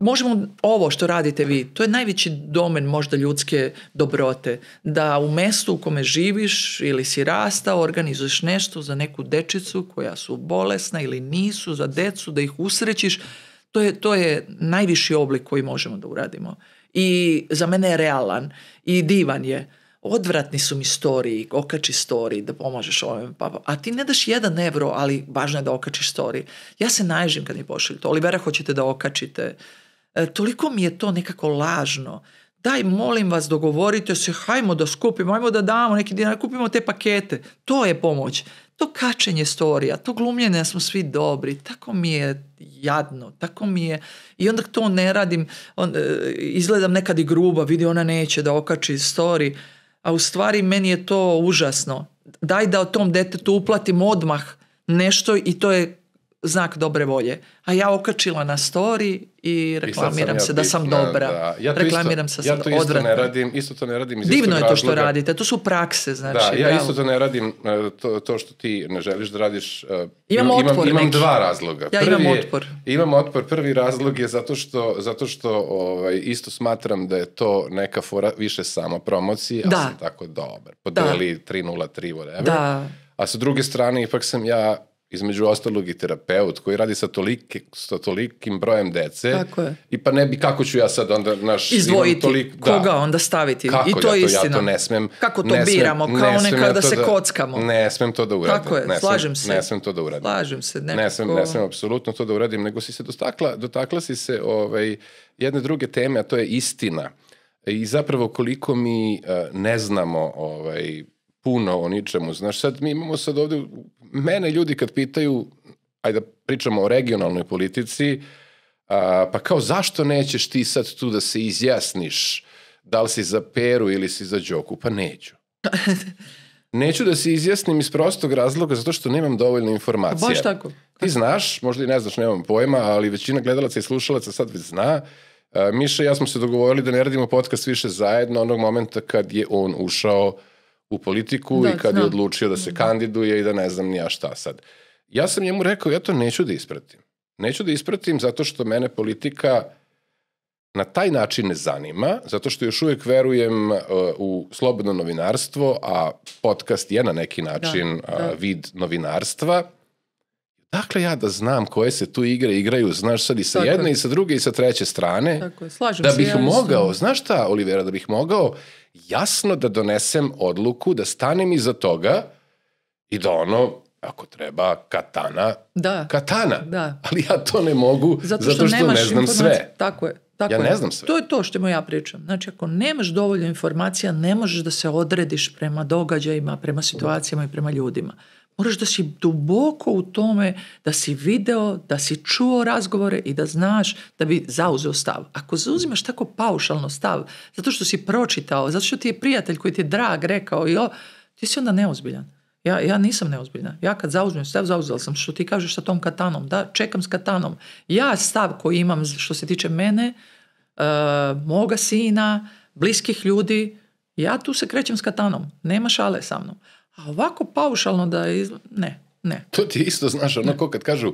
možemo ovo što radite vi, to je najveći domen možda ljudske dobrote. Da u mestu u kome živiš ili si rasta organizuješ nešto za neku dečicu koja su bolesna ili nisu, za decu, da ih usrećiš. To je, to je najviši oblik koji možemo da uradimo. I za mene je realan i divan je. Odvratni su mi storiji, okači storiji da pomažeš ovim. Pa, pa a ti ne daš jedan evro, ali važno je da okačiš storiji. Ja se najžim kad mi pošaljete. Olivera, hoćete da okačite E, toliko mi je to nekako lažno. Daj, molim vas, dogovorite se, hajmo da skupimo, hajmo da damo neki dinar, da kupimo te pakete. To je pomoć. To kačenje storija, to glumljenje da smo svi dobri, tako mi je jadno, tako mi je... I onda to ne radim, on, e, izgledam nekad i gruba, vidi ona neće da okači story, a u stvari meni je to užasno. Daj da o tom detetu uplatim odmah nešto i to je znak dobre volje. A ja okačila na story i reklamiram I se ja da sam bitna, dobra. Da. Ja to reklamiram isto, se ja to isto odvratna. ne radim, isto to ne radim iz Divno je to što razloga. radite, to su prakse, da, znači. Da, ja realno. isto to ne radim, e, to, to što ti ne želiš da radiš. E, imam, otpor, imam, imam dva razloga. Ja Prvi imam je, otpor. imam otpor. Prvi razlog je zato što, zato što ovaj, isto smatram da je to neka fora više samo promocije, ja da. sam tako dobar. Podeli da. 3.03, whatever. Da. A sa druge strane, ipak sam ja između ostalog i terapeut koji radi sa, tolike, sa tolikim brojem dece Tako je. i pa ne bi kako ću ja sad onda naš izdvojiti tolik, da. koga onda staviti kako i to ja je to, istina ja to ne smem, kako to ne biramo kao ne nekada ja se da- kockamo ne smem to da uradim Tako je, ne slažem smem, se ne smem to da uradim slažem se nekako... ne smem, ne smem apsolutno to da uradim nego si se dostakla, dotakla si se ovaj, jedne druge teme a to je istina i zapravo koliko mi uh, ne znamo ovaj, puno o ničemu. Znaš, sad mi imamo sad ovde, mene ljudi kad pitaju, ajde da pričamo o regionalnoj politici, a, pa kao zašto nećeš ti sad tu da se izjasniš da li si za Peru ili si za Đoku? Pa neću. Neću da se izjasnim iz prostog razloga zato što nemam dovoljno informacija. Baš tako. Ti znaš, možda i ne znaš, nemam pojma, ali većina gledalaca i slušalaca sad već zna. Miša i ja smo se dogovorili da ne radimo podcast više zajedno onog momenta kad je on ušao u politiku da, i kad znam. je odlučio da se da. kandiduje i da ne znam ni ja šta sad. Ja sam njemu rekao, ja to neću da ispratim. Neću da ispratim zato što mene politika na taj način ne zanima, zato što još uvek verujem uh, u slobodno novinarstvo, a podcast je na neki da, način uh, da, da. Uh, vid novinarstva. Dakle, ja da znam koje se tu igre igraju, znaš, sad i sa Tako jedne, je. i sa druge, i sa treće strane. Tako je, da Da bih ja, mogao, znaš šta, Olivera, da bih mogao uh, jasno da donesem odluku, da stanem iza toga i da ono ako treba katana, da. katana. Da. Ali ja to ne mogu zato što, zato što nemaš ne znam sve. Tako je. Tako ja je. ne znam sve. To je to što mu ja pričam. Znači, ako nemaš dovoljno informacija, ne možeš da se odrediš prema događajima, prema situacijama i prema ljudima. Moraš da si duboko u tome, da si video, da si čuo razgovore i da znaš da bi zauzeo stav. Ako zauzimaš tako paušalno stav, zato što si pročitao, zato što ti je prijatelj koji ti je drag rekao, jo, ti si onda neozbiljan. Ja, ja nisam neozbiljna. Ja kad zauzmem stav, zauzela sam što ti kažeš sa tom katanom. Da, čekam s katanom. Ja stav koji imam što se tiče mene, uh, moga sina, bliskih ljudi, ja tu se krećem s katanom. Nema šale sa mnom. A ovako paušalno da iz... ne, ne. To ti isto znaš, ono ko kad kažu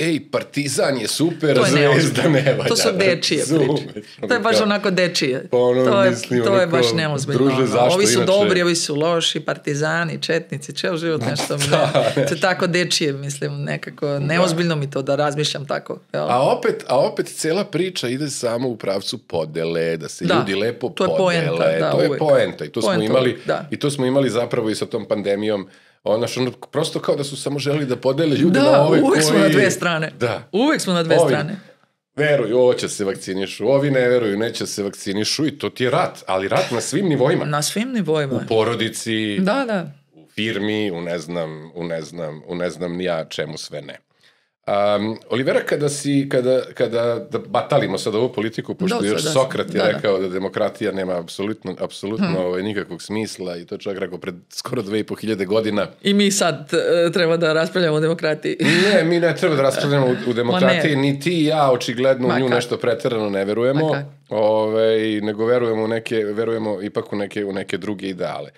ej, Partizan je super, to je Zvezda ne valja. To su dečije priče. To je baš onako dečije. Pa ono, to je, mislim, to je baš neozbiljno. Druže, zašto, ovi su inače... dobri, ovi su loši, partizani, četnici, čeo život da, nešto. da, ne. Da. To je tako dečije, mislim, nekako da. neozbiljno da. mi to da razmišljam tako. Jel? A opet, a opet cela priča ide samo u pravcu podele, da se da. ljudi lepo podele. to podele. Je poenta, da, to je poenta i to poenta, smo imali da. i to smo imali zapravo i sa tom pandemijom Ona što ono, prosto kao da su samo želi da podele ljude da, na ove uvek smo na dve strane. Da. Uvek smo na dve ovi, strane. Veruju, ovo će se vakcinišu, ovi ne veruju, neće se vakcinišu i to ti je rat, ali rat na svim nivoima. Na svim nivoima. U porodici, da, da. u firmi, u ne znam, u ne znam, u ne znam ni ja čemu sve ne. Um, Olivera, kada si, kada, kada da batalimo sad ovu politiku, pošto dosta, još Sokrat je da, da. rekao da. da demokratija nema apsolutno, apsolutno hmm. ovaj, nikakvog smisla i to čak rekao pred skoro dve i po hiljade godina. I mi sad e, treba da raspravljamo o demokratiji. ne, mi ne treba da raspravljamo u, u demokratiji, ni ti i ja očigledno Maka. u nju nešto preterano ne verujemo, Maka. ove, ovaj, nego verujemo, u neke, verujemo ipak u neke, u neke druge ideale.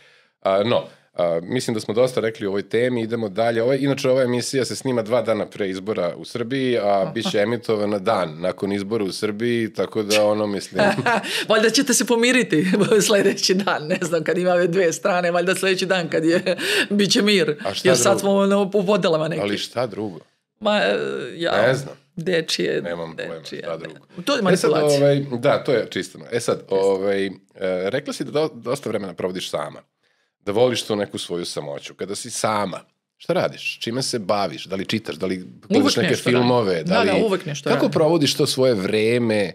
Uh, no, A, mislim da smo dosta rekli o ovoj temi, idemo dalje. Ovo, ovaj, inače, ova emisija se snima dva dana pre izbora u Srbiji, a bit će emitovana dan nakon izbora u Srbiji, tako da ono mislim... valjda ćete se pomiriti sledeći dan, ne znam, kad ima dve strane, valjda sledeći dan kad je, bit će mir. A šta Jer sad drugo? smo u vodelama neki. Ali šta drugo? Ma, e, ja... Ne znam. Dečije. Nemam dečije, pojma, šta drugo. Ne. To je manipulacija. E sad, ovaj, da, to je čistano. E sad, ovaj, e, rekla si da dosta vremena provodiš sama da voliš tu neku svoju samoću. Kada si sama, šta radiš? Čime se baviš? Da li čitaš? Da li gledaš neke filmove? Da, da li, da, da, uvek nešto Kako radim. provodiš to svoje vreme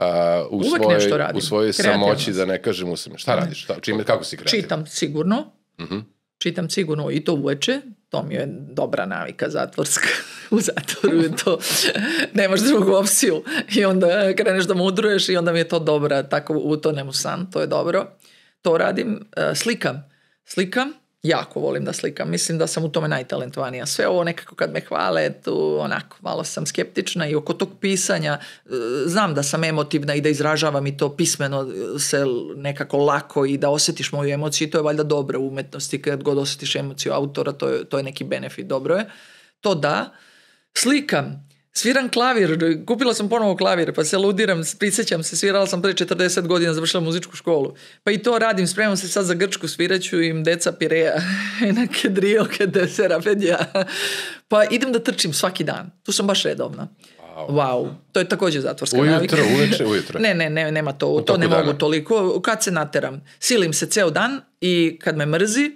uh, u, uvek svojoj, radim. u svojoj samoći, da ne kažem usamljen? Šta radiš? Šta, čime, kako si kreativan? Čitam sigurno. Uh mhm. -huh. Čitam sigurno i to uveče. To mi je dobra navika zatvorska. u zatvoru je to. Nemaš drugu opciju. I onda kreneš da mudruješ i onda mi je to dobra. Tako u to nemu san. To je dobro. To radim. Uh, slikam Slikam, jako volim da slikam. Mislim da sam u tome najtalentovanija. Sve ovo nekako kad me hvale, tu onako malo sam skeptična i oko tog pisanja e, znam da sam emotivna i da izražavam i to pismeno e, se nekako lako i da osjetiš moju emociju i to je valjda dobro u umetnosti. Kad god osjetiš emociju autora, to je, to je neki benefit, dobro je. To da. Slikam, sviram klavir, kupila sam ponovo klavir, pa se ludiram, prisjećam se, svirala sam pre 40 godina, završila muzičku školu. Pa i to radim, spremam se sad za grčku, sviraću im deca Pirea, neke drio, kede serapedija. Pa idem da trčim svaki dan, tu sam baš redovna. Wow. wow. To je takođe zatvorska ujutro, navika. Ujutro, ujutro. ne, ne, ne, nema to. to ne dana. mogu toliko. Kad se nateram, silim se ceo dan i kad me mrzi,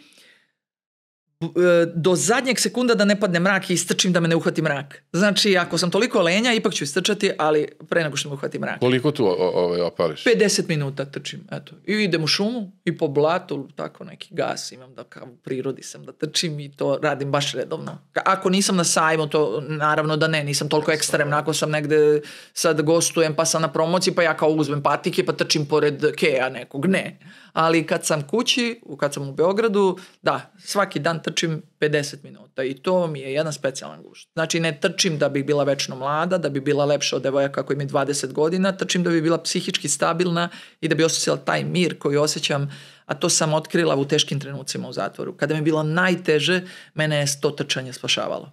E, do zadnjeg sekunda da ne padne mrak i istrčim da me ne uhvati mrak. Znači, ako sam toliko lenja, ipak ću istrčati, ali pre nego što me uhvati mrak. Koliko tu ove, ovaj, opališ? 50 minuta trčim, eto. I idem u šumu i po blatu, tako neki gas imam da kao u prirodi sam da trčim i to radim baš redovno. Ako nisam na sajmu, to naravno da ne, nisam toliko ekstremna. Ako sam negde sad gostujem pa sam na promociji, pa ja kao uzmem patike pa trčim pored keja nekog, ne ali kad sam kući, kad sam u Beogradu, da, svaki dan trčim 50 minuta i to mi je jedan specijalan gušt. Znači ne trčim da bih bila večno mlada, da bi bila lepša od devojaka koja mi 20 godina, trčim da bi bila psihički stabilna i da bi osjećala taj mir koji osjećam, a to sam otkrila u teškim trenucima u zatvoru. Kada mi je bilo najteže, mene je to trčanje spašavalo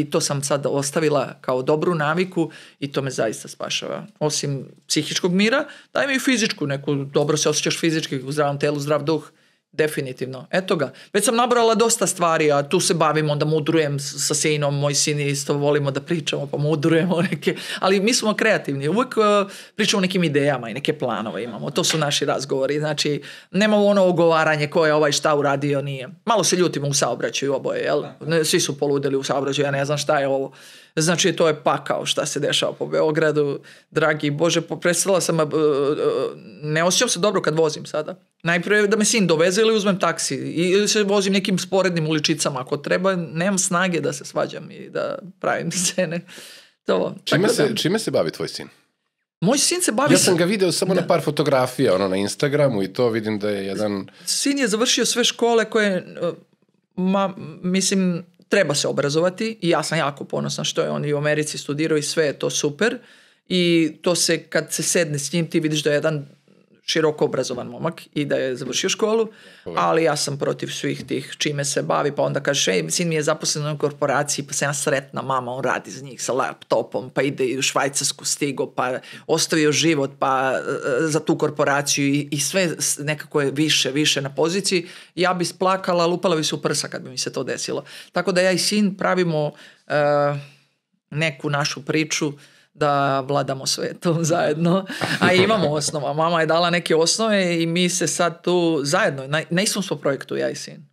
i to sam sad ostavila kao dobru naviku i to me zaista spašava. Osim psihičkog mira, daj mi fizičku neku, dobro se osjećaš fizički u zdravom telu, zdrav duh, Definitivno. Eto ga. Već sam nabrala dosta stvari, a tu se bavim, onda mudrujem sa sinom, moj sin isto volimo da pričamo, pa mudrujemo neke, ali mi smo kreativni. Uvijek e, pričamo o nekim idejama i neke planove imamo. To su naši razgovori. Znači, nema ono ogovaranje ko je ovaj šta uradio, nije. Malo se ljutimo u saobraćaju oboje, jel? Da. Svi su poludeli u saobraćaju, ja ne znam šta je ovo. Znači to je pakao šta se dešava po Beogradu, dragi Bože, prestala sam, e, e, ne osjećam se dobro kad vozim sada. Najprije da me sin doveze ili uzmem taksi ili se vozim nekim sporednim uličicama ako treba, nemam snage da se svađam i da pravim scene. To, čime, da. se, da... čime se bavi tvoj sin? Moj sin se bavi... Ja sam ga video samo da. na par fotografija, ono, na Instagramu i to vidim da je jedan... Sin je završio sve škole koje, e, ma, mislim, treba se obrazovati i ja sam jako ponosan što je on i u Americi studirao i sve je to super i to se kad se sedne s njim ti vidiš da je jedan široko obrazovan momak i da je završio školu, ali ja sam protiv svih tih čime se bavi, pa onda kaže, ej, sin mi je zaposlen u korporaciji, pa sam ja sretna mama, on radi za njih sa laptopom, pa ide u Švajcarsku stigo, pa ostavio život, pa e, za tu korporaciju i, i sve nekako je više, više na poziciji. Ja bi splakala, lupala bi se u prsa kad bi mi se to desilo. Tako da ja i sin pravimo uh, neku našu priču da vladamo svetom zajedno. A imamo osnova. Mama je dala neke osnove i mi se sad tu zajedno, na, na istom smo projektu, ja i sin.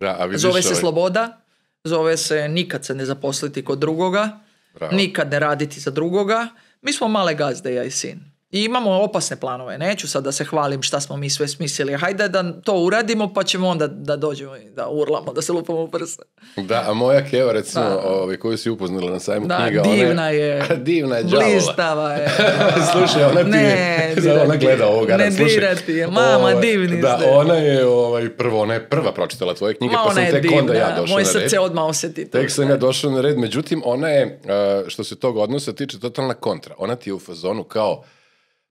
Da, a zove se ovaj... sloboda, zove se nikad se ne zaposliti kod drugoga, Bravo. nikad ne raditi za drugoga. Mi smo male gazde, ja i sin. I imamo opasne planove, neću sad da se hvalim šta smo mi sve smislili. Hajde da to uradimo pa ćemo onda da dođemo i da urlamo, da se lupamo u prsa. Da, a moja Keva recimo, da. Ovi, ovaj, koju si upoznala na sajmu da, knjiga. Divna one, je. divna je džavola. Blistava je. Slušaj, ona pije. Ne, dirati, ona gleda ovoga. Ne da, slušaj, dirati je. Mama, ove, ovaj, divni da, ste. ona je ovaj, prvo, ona je prva pročitala tvoje knjige Ma, pa sam tek divna. onda ja došao Moje na red. Moje srce odmah osjeti. To. Tek sam ja došao na red. Međutim, ona je, što se tog odnosa tiče, totalna kontra. Ona ti je u fazonu kao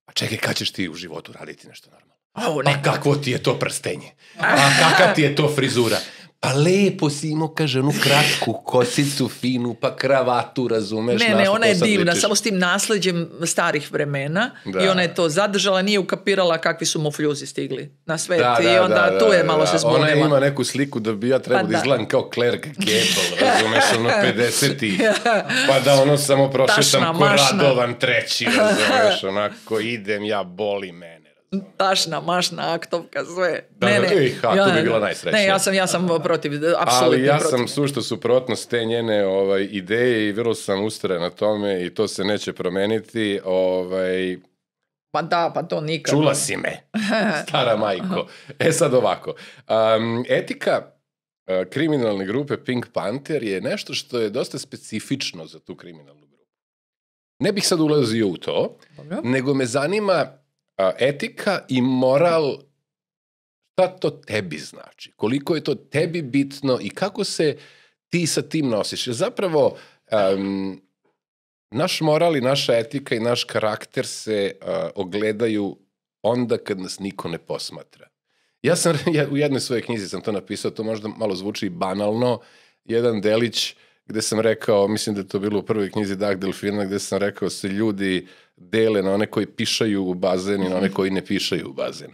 A čekaj, kad ćeš ti u životu raditi nešto normalno? Ovo, pa ne. A kakvo ti je to prstenje? A pa kakav ti je to frizura? Pa lepo si imao, kaže, onu kratku kosicu finu, pa kravatu, razumeš? Ne, ne, ona je divna, ličiš. samo s tim nasledđem starih vremena da. i ona je to zadržala, nije ukapirala kakvi su mofljuzi stigli na svet da, da, i onda da, tu je da, da, malo da. se zbunila. Ona ima neku sliku da bi ja trebao pa da izgledam kao Clark Gable, razumeš, ono 50-ti, pa da ono samo prošetam ko radovan treći, razumeš, onako idem, ja boli mene tašna, mašna, aktovka, sve. Da, ne, da, ne. Ih, ja, bi bila najsrećnija. Ne, ja sam, ja sam da, da, da. protiv, apsolutno protiv. Ali ja protiv. sam sušto suprotnost te njene ovaj, ideje i vrlo sam ustrajan na tome i to se neće promeniti. Ovaj, pa da, pa to nikad. Čula si me, stara majko. E sad ovako, um, etika e, kriminalne grupe Pink Panther je nešto što je dosta specifično za tu kriminalnu grupu. Ne bih sad ulazio u to, Dobro. nego me zanima a, etika i moral šta to tebi znači? Koliko je to tebi bitno i kako se ti sa tim nosiš? zapravo um, naš moral i naša etika i naš karakter se uh, ogledaju onda kad nas niko ne posmatra. Ja sam ja, u jednoj svojoj knjizi sam to napisao, to možda malo zvuči banalno, jedan delić gde sam rekao, mislim da je to bilo u prvoj knjizi Dag Delfina, gde sam rekao se ljudi uh, dele na one koji pišaju u bazen i na one koji ne pišaju u bazen.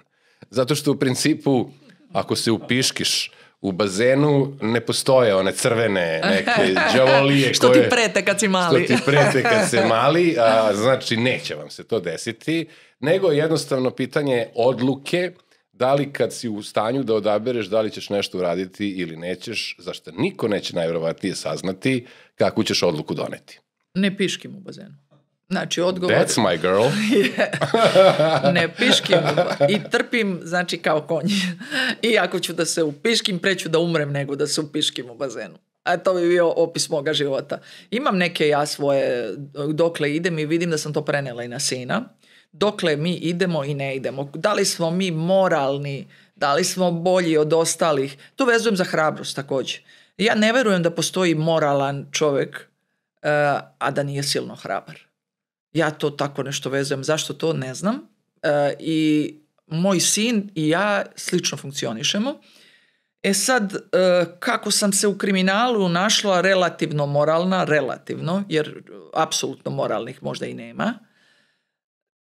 Zato što u principu, ako se upiškiš, u bazenu ne postoje one crvene neke džavolije što koje, ti prete kad si mali. što ti prete kad se mali, a, znači neće vam se to desiti, nego jednostavno pitanje odluke da li kad si u stanju da odabereš da li ćeš nešto uraditi ili nećeš, zašto niko neće najverovatnije saznati kakvu ćeš odluku doneti. Ne piškim u bazenu. Znači, odgovor... That's my girl. ne piškim i trpim, znači kao konj. I ako ću da se upiškim, preću da umrem nego da se upiškim u bazenu. A to bi bio opis moga života. Imam neke ja svoje, dokle idem i vidim da sam to prenela i na sina. Dokle mi idemo i ne idemo. Da li smo mi moralni, da li smo bolji od ostalih. To vezujem za hrabrost također. Ja ne verujem da postoji moralan čovjek, eh, a da nije silno hrabar. Ja to tako nešto vezujem. Zašto to? Ne znam. E, I moj sin i ja slično funkcionišemo. E sad, e, kako sam se u kriminalu našla relativno moralna, relativno, jer apsolutno moralnih možda i nema,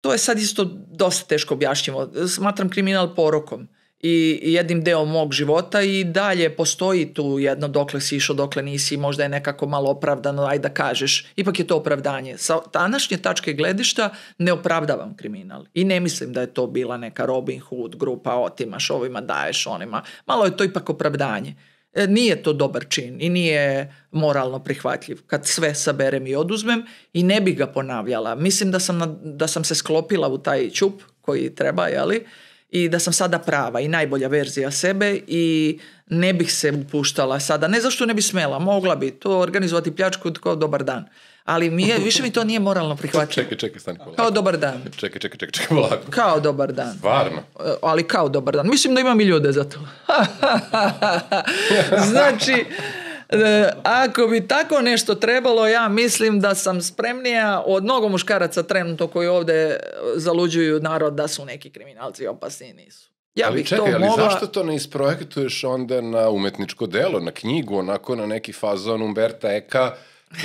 to je sad isto dosta teško objašnjivo. Smatram kriminal porokom i jednim deo mog života i dalje postoji tu jedno dokle si išao, dokle nisi, možda je nekako malo opravdano, aj da kažeš. Ipak je to opravdanje. Sa današnje tačke gledišta ne opravdavam kriminal i ne mislim da je to bila neka Robin Hood grupa, otimaš ovima, daješ onima. Malo je to ipak opravdanje. E, nije to dobar čin i nije moralno prihvatljiv kad sve saberem i oduzmem i ne bih ga ponavljala. Mislim da sam, na, da sam se sklopila u taj čup koji treba, jeli, li? i da sam sada prava i najbolja verzija sebe i ne bih se upuštala sada. Ne zašto ne bi smela, mogla bi to organizovati pljačku kao dobar dan. Ali mi je, više mi to nije moralno prihvatljivo. čekaj, čekaj, stani polako. Kao dobar dan. Čekaj, čekaj, čekaj, čekaj, polako. Kao dobar dan. Stvarno? E, ali kao dobar dan. Mislim da imam i ljude za to. znači, E, ako bi tako nešto trebalo, ja mislim da sam spremnija od mnogo muškaraca trenutno koji ovdje e, zaluđuju narod da su neki kriminalci opasni i nisu. Ja ali bih čekaj, to ali mogla... zašto to ne isprojektuješ onda na umetničko delo, na knjigu, onako na neki fazon Umberta Eka,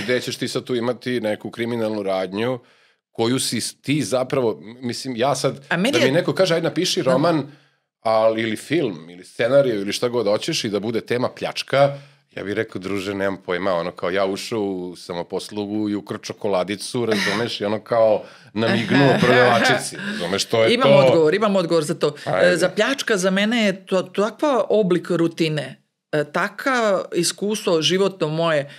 gde ćeš ti sad tu imati neku kriminalnu radnju koju si ti zapravo, mislim, ja sad, je... da mi neko kaže, aj napiši da. roman, ali, ili film, ili scenariju, ili šta god hoćeš i da bude tema pljačka, Ja bih rekao, druže, nemam pojma, ono kao ja ušao u samoposlugu i ukrao čokoladicu, razumeš, i ono kao namignuo prodavačici, razumeš, to je imam to. Imam odgovor, imam odgovor za to. Ajde. E, za pljačka za mene je to, takva oblik rutine, e, taka iskustvo životno moje,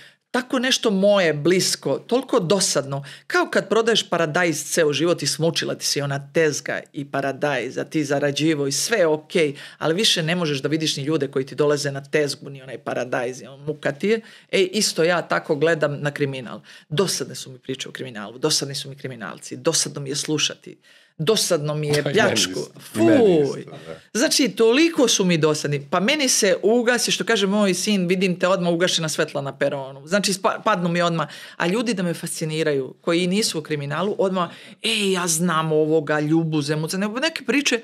tako nešto moje, blisko, toliko dosadno, kao kad prodaješ paradajz ceo život i smučila ti se ona tezga i paradajz, a ti zarađivo i sve je okej, okay, ali više ne možeš da vidiš ni ljude koji ti dolaze na tezgu, ni onaj paradajz, on muka ti je. E, isto ja tako gledam na kriminal. Dosadne su mi priče o kriminalu, dosadni su mi kriminalci, dosadno mi je slušati dosadno mi je pljačku. Fuj. Da. Znači, toliko su mi dosadni. Pa meni se ugasi, što kaže moj sin, vidim te odmah ugašena svetla na peronu. Znači, padnu mi odmah. A ljudi da me fasciniraju, koji nisu u kriminalu, odmah, ej, ja znam ovoga, ljubu, zemuca, neke priče,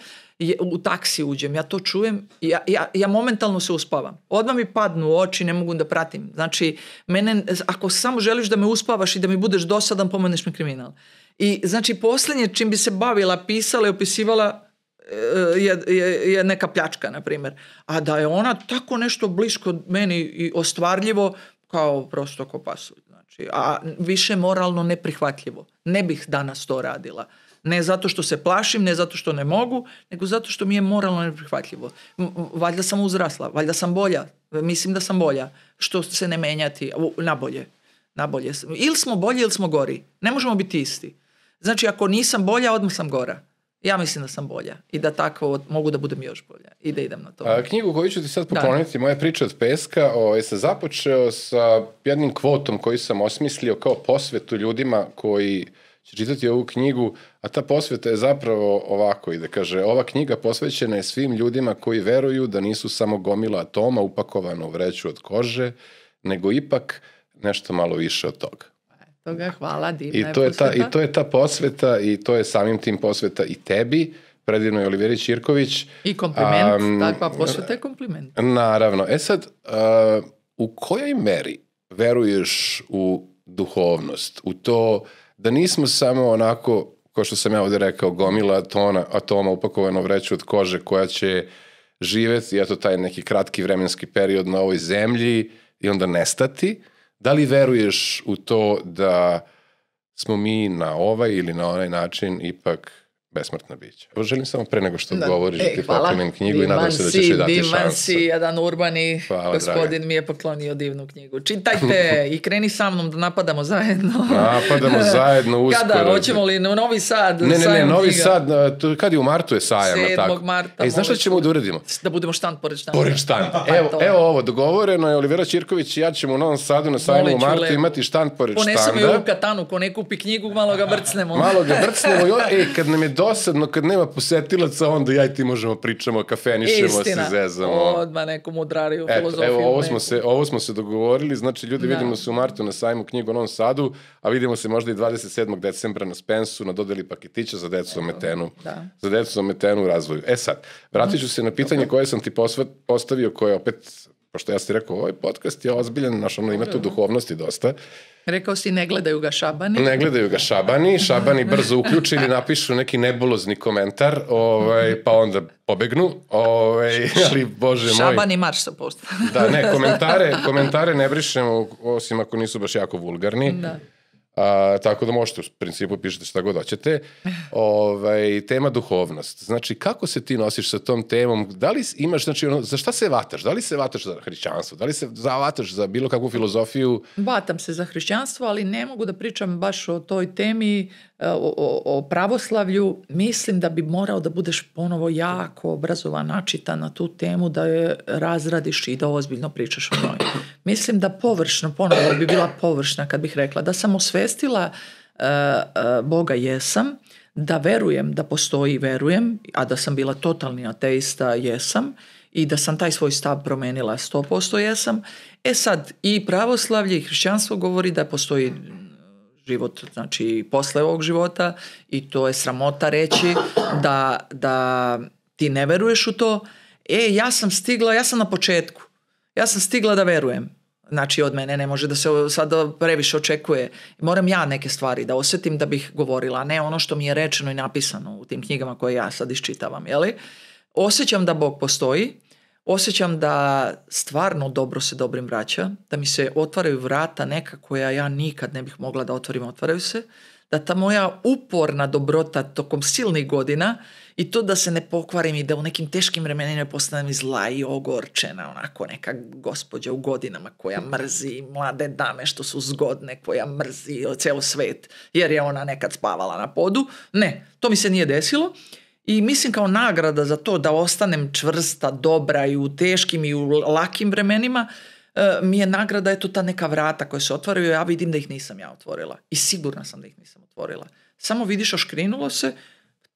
u taksi uđem, ja to čujem, ja, ja, ja momentalno se uspavam. Odmah mi padnu oči, ne mogu da pratim. Znači, mene, ako samo želiš da me uspavaš i da mi budeš dosadan, pomeneš mi kriminal. I znači poslednje čim bi se bavila, pisala i opisivala e, je, je, je neka pljačka, na primjer. A da je ona tako nešto blisko meni i ostvarljivo, kao prosto ko pasulj. Znači, a više moralno neprihvatljivo. Ne bih danas to radila. Ne zato što se plašim, ne zato što ne mogu, nego zato što mi je moralno neprihvatljivo. Valjda sam uzrasla, valjda sam bolja, mislim da sam bolja. Što se ne menjati, nabolje. nabolje. Ili smo bolji ili smo gori. Ne možemo biti isti. Znači ako nisam bolja, odmah sam gora. Ja mislim da sam bolja i da tako mogu da budem još bolja i da idem na to. A, knjigu koju ću ti sad da. pokloniti, da. moja priča od peska, o, ovaj, sam započeo sa jednim kvotom koji sam osmislio kao posvetu ljudima koji će čitati ovu knjigu, a ta posveta je zapravo ovako ide, kaže, ova knjiga posvećena je svim ljudima koji veruju da nisu samo gomila atoma upakovana u vreću od kože, nego ipak nešto malo više od toga toga, hvala, divna I to je, je ta, I to je ta posveta i to je samim tim posveta i tebi, predivno je Oliveri Ćirković. I kompliment, um, takva posveta je kompliment. Naravno. E sad, uh, u kojoj meri veruješ u duhovnost, u to da nismo samo onako, kao što sam ja ovde rekao, gomila tona, atoma upakovano vreću od kože koja će živeti, eto taj neki kratki vremenski period na ovoj zemlji i onda nestati, uh, Da li veruješ u to da smo mi na ovaj ili na onaj način ipak besmrtna bića. Evo želim samo pre nego što da. govoriš e, da ti poklonim knjigu divan i nadam se da ćeš joj dati divan šansu. Divan si, jedan urbani hvala, gospodin draga. mi je poklonio divnu knjigu. Čitajte i kreni sa mnom da napadamo zajedno. napadamo zajedno uskoro. Kada, hoćemo li u Novi Sad? Ne, ne, ne, ne Novi Sad, e, to, kad je u martu je sajam, 7. tako? marta. E, znaš šta ćemo da uradimo? Da budemo štand pored štanda. Pored štanda. Pa evo, pa evo ovo, dogovoreno je Olivera Ćirković i ja ćemo u Novom Sadu na sajmu u martu imati štand pored štanda. Ponesemo i u katanu, ko ne kupi knjigu, malo ga brcnemo. malo ga brcnemo. E, kad nam je dosadno kad nema posetilaca, onda ja i ti možemo pričamo, kafenišemo, Istina. se zezamo. Odma neku mudrariju, Eto, filozofiju. Evo, ovo smo, se, ovo smo se dogovorili, znači ljudi da. vidimo se u martu na sajmu knjigu u Novom Sadu, a vidimo se možda i 27. decembra na Spensu, na dodeli paketića za decu Evo, ometenu. Da. Za decu ometenu u razvoju. E sad, vratit ću se na pitanje koje sam ti postavio, koje opet pošto ja sam ti rekao, ovaj podcast je ozbiljan, znaš, ono, ima tu da, da. duhovnosti dosta. Rekao si, ne gledaju ga šabani. Ne gledaju ga šabani, šabani brzo uključe ili napišu neki nebulozni komentar, ovaj, pa onda pobegnu, ovaj, ali bože šabani moj. Šabani marš sa posta. Da, ne, komentare, komentare ne brišemo, osim ako nisu baš jako vulgarni. Da. A, tako da možete, u principu pišete šta god hoćete. Ovaj, tema duhovnost. Znači, kako se ti nosiš sa tom temom? Da li imaš, znači, ono, za šta se vataš? Da li se vataš za hrišćanstvo? Da li se vataš za bilo kakvu filozofiju? Vatam se za hrišćanstvo, ali ne mogu da pričam baš o toj temi E, o, o pravoslavlju, mislim da bi morao da budeš ponovo jako obrazovan, načitan na tu temu, da je razradiš i da ozbiljno pričaš o njoj. Mislim da površno, ponovo bi bila površna kad bih rekla, da sam osvestila uh, uh, Boga jesam, da verujem, da postoji verujem, a da sam bila totalni ateista jesam i da sam taj svoj stav promenila 100% jesam. E sad, i pravoslavlje i hrišćanstvo govori da postoji život znači posle ovog života i to je sramota reći da, da ti ne veruješ u to. E, ja sam stigla, ja sam na početku. Ja sam stigla da verujem. Znači od mene ne može da se sada previše očekuje. Moram ja neke stvari da osetim da bih govorila, ne ono što mi je rečeno i napisano u tim knjigama koje ja sad iščitavam, jeli? Osjećam da Bog postoji, osjećam da stvarno dobro se dobrim vraća, da mi se otvaraju vrata neka koja ja nikad ne bih mogla da otvorim, otvaraju se, da ta moja uporna dobrota tokom silnih godina i to da se ne pokvarim i da u nekim teškim vremenima ne postanem zla i ogorčena, onako neka gospođa u godinama koja mrzi mlade dame što su zgodne, koja mrzi ceo svet jer je ona nekad spavala na podu. Ne, to mi se nije desilo I mislim kao nagrada za to da ostanem čvrsta, dobra i u teškim i u lakim vremenima, e, mi je nagrada eto ta neka vrata koja se otvaraju, ja vidim da ih nisam ja otvorila. I sigurna sam da ih nisam otvorila. Samo vidiš oškrinulo se,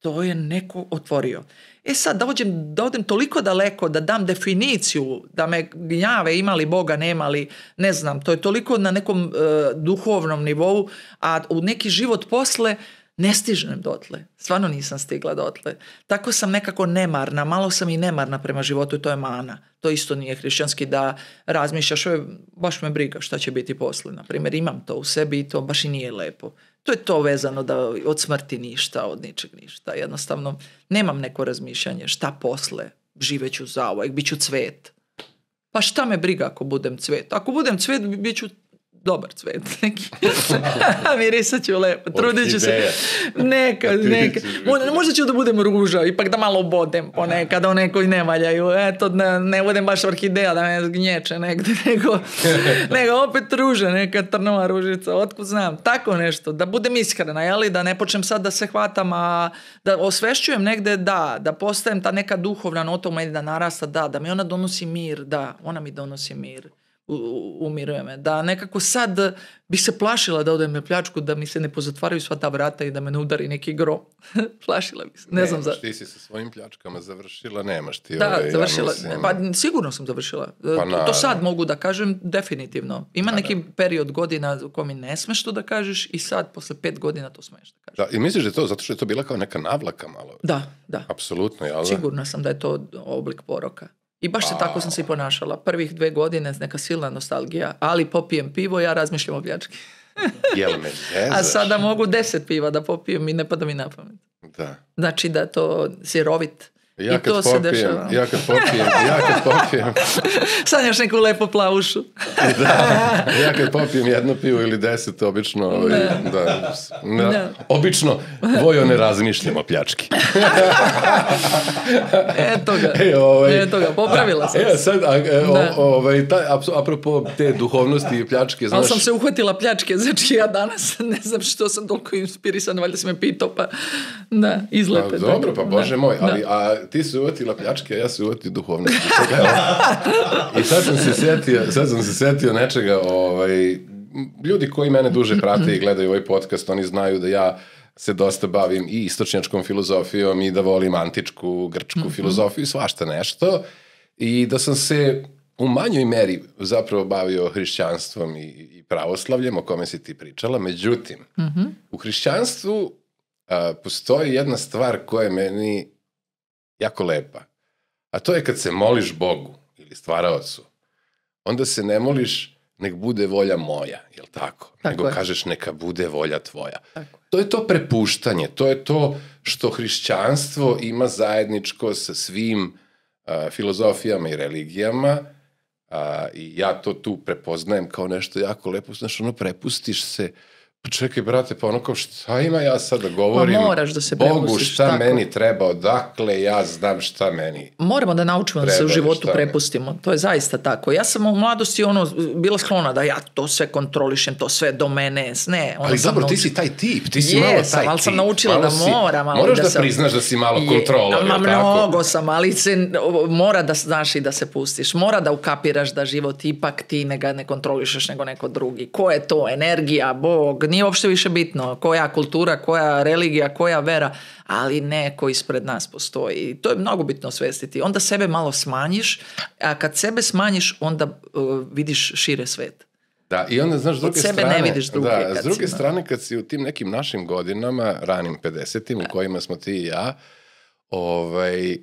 to je neko otvorio. E sad, da, ođem, da odem toliko daleko, da dam definiciju, da me gnjave imali Boga, nemali, ne znam, to je toliko na nekom e, duhovnom nivou, a u neki život posle ne stižem dotle. Stvarno nisam stigla dotle. Tako sam nekako nemarna, malo sam i nemarna prema životu i to je mana. To isto nije hrišćanski da razmišljaš, je, baš me briga šta će biti posle. Na primjer, imam to u sebi i to baš i nije lepo. To je to vezano da od smrti ništa, od ničeg ništa. Jednostavno, nemam neko razmišljanje šta posle, živeću za zauvijek, bit ću cvet. Pa šta me briga ako budem cvet? Ako budem cvet, bit ću dobar cvet neki. Mirisat ću lepo, trudit ću se. Neka, neka. Možda ću da budem ruža, ipak da malo bodem ponekad, da o nekoj ne valjaju. Eto, ne, da ne budem baš orhideja da me gnječe negde, nego, nego opet ruže, neka trnova ružica, otkud znam. Tako nešto, da budem iskrena, jeli? Da ne počnem sad da se hvatam, a da osvešćujem negde, da, da postajem ta neka duhovna nota u meni da narasta, da, da mi ona donosi mir, da, ona mi donosi mir umiruje me. Da nekako sad bi se plašila da odem na pljačku, da mi se ne pozatvaraju sva ta vrata i da me ne udari neki gro. plašila bi se. Ne, ne znam za... Ti si sa svojim pljačkama završila, nemaš ti Da, ove, završila. Ja mislim... Pa sigurno sam završila. E, pa, na... To sad mogu da kažem definitivno. Ima na, neki na. period godina u kojem ne smeš to da kažeš i sad posle pet godina to smeš da kažeš. Da, i misliš da je to zato što je to bila kao neka navlaka malo? Da, da. Apsolutno, jel? Da? Sigurna sam da je to oblik poroka. I baš se A... tako sam se i ponašala. Prvih dve godine neka silna nostalgija, ali popijem pivo, ja razmišljam o pljački. Jel me A sada mogu deset piva da popijem i ne pada mi na pamet. Da. Znači da je to sirovit Ja I kad to popijem, se dešava. Ja kad popijem, ja kad popijem. Sanjaš neku lepo plavušu. da, ja kad popijem jedno pivo ili deset, obično... Ovaj, da. Da, na, da. Obično, vojo ne razmišljamo pljački. Eto ga. E, ovaj, Eto ga, popravila sam e, se. E, sad, a, e, da. o, ovaj, taj, apropo te duhovnosti i pljačke, znaš... Ali sam se uhvatila pljačke, znači ja danas ne znam što sam toliko inspirisan, valjda si me pitao, pa da, izlepe. Pa, da. dobro, pa bože da, moj, ali da. a, ti se uvatila pljačke, a ja se uvatio duhovnosti. I sad sam se setio, sad sam se setio nečega, ovaj, ljudi koji mene duže prate i gledaju ovaj podcast, oni znaju da ja se dosta bavim i istočnjačkom filozofijom i da volim antičku, grčku mm -hmm. filozofiju i svašta nešto. I da sam se u manjoj meri zapravo bavio hrišćanstvom i, i pravoslavljem o kome si ti pričala. Međutim, mm -hmm. u hrišćanstvu a, postoji jedna stvar koja je meni jako lepa. A to je kad se moliš Bogu ili stvaraocu, onda se ne moliš nek bude volja moja, jel tako? tako Nego je. kažeš neka bude volja tvoja. Tako. To je to prepuštanje, to je to što hrišćanstvo ima zajedničko sa svim a, filozofijama i religijama a, i ja to tu prepoznajem kao nešto jako lepo, znaš ono prepustiš se, uh, pa čekaj brate, pa ono kao šta ima ja sad da govorim? Pa moraš da se Bogu šta tako. meni treba, odakle ja znam šta meni Moramo da naučimo da se u životu prepustimo, to je zaista tako. Ja sam u mladosti ono, bila sklona da ja to sve kontrolišem, to sve do mene, ne. Ono ali dobro, da nauči... ti si taj tip, ti si Jesam, malo taj ali sam naučila malo da si, moram. Ali moraš da, da sam... priznaš da si malo kontrolor. Ma, mnogo sam, ali se, mora da znaš i da se pustiš, mora da ukapiraš da život ipak ti ne ga ne kontrolišeš nego neko drugi. Ko je to? Energija, Bog, nije uopšte više bitno koja kultura, koja religija, koja vera, ali neko ispred nas postoji. I to je mnogo bitno osvestiti. Onda sebe malo smanjiš, a kad sebe smanjiš, onda uh, vidiš šire svet. Da, i onda, znaš, s druge sebe strane... ne vidiš druge. Da, s druge si, strane, kad si u tim nekim našim godinama, ranim 50-im, u da. kojima smo ti i ja, ovaj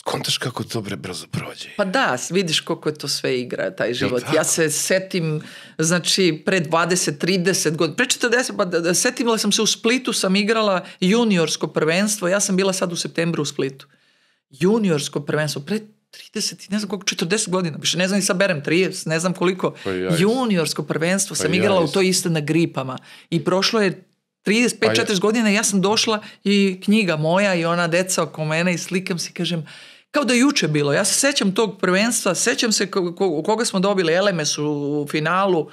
skontaš kako to brzo prođe. Pa da, vidiš koliko je to sve igra, taj život. Ja se setim, znači, pre 20-30 godina, pre 40, pa da, da, setila sam se u Splitu, sam igrala juniorsko prvenstvo, ja sam bila sad u septembru u Splitu. Juniorsko prvenstvo, pre 30, ne znam koliko, 40 godina, više ne znam i saberem, 30, ne znam koliko. Pa juniorsko prvenstvo pa sam igrala u to isto na gripama i prošlo je 35-40 godina, ja sam došla i knjiga moja i ona deca oko mene i slikam se i kažem, kao da je juče bilo. Ja se sećam tog prvenstva, sećam se koga smo dobili LMS u finalu.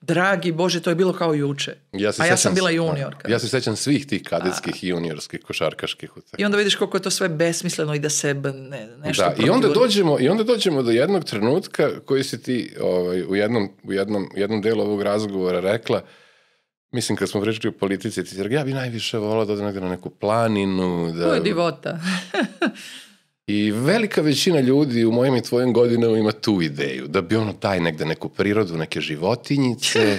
Dragi Bože, to je bilo kao juče. Ja se A ja sam bila juniorka. Ja se sećam svih tih kadetskih i juniorskih košarkaških utakmica. I onda vidiš koliko je to sve besmisleno i da se ne, nešto da, i onda dođemo i onda dođemo do jednog trenutka koji si ti ovaj, u jednom u jednom jednom delu ovog razgovora rekla Mislim, kad smo pričali o politici, ti si ja bi najviše volao da odem negde na neku planinu. Da... To je divota. I velika većina ljudi u mojim i tvojim godinama ima tu ideju, da bi ono taj negde neku prirodu, neke životinjice.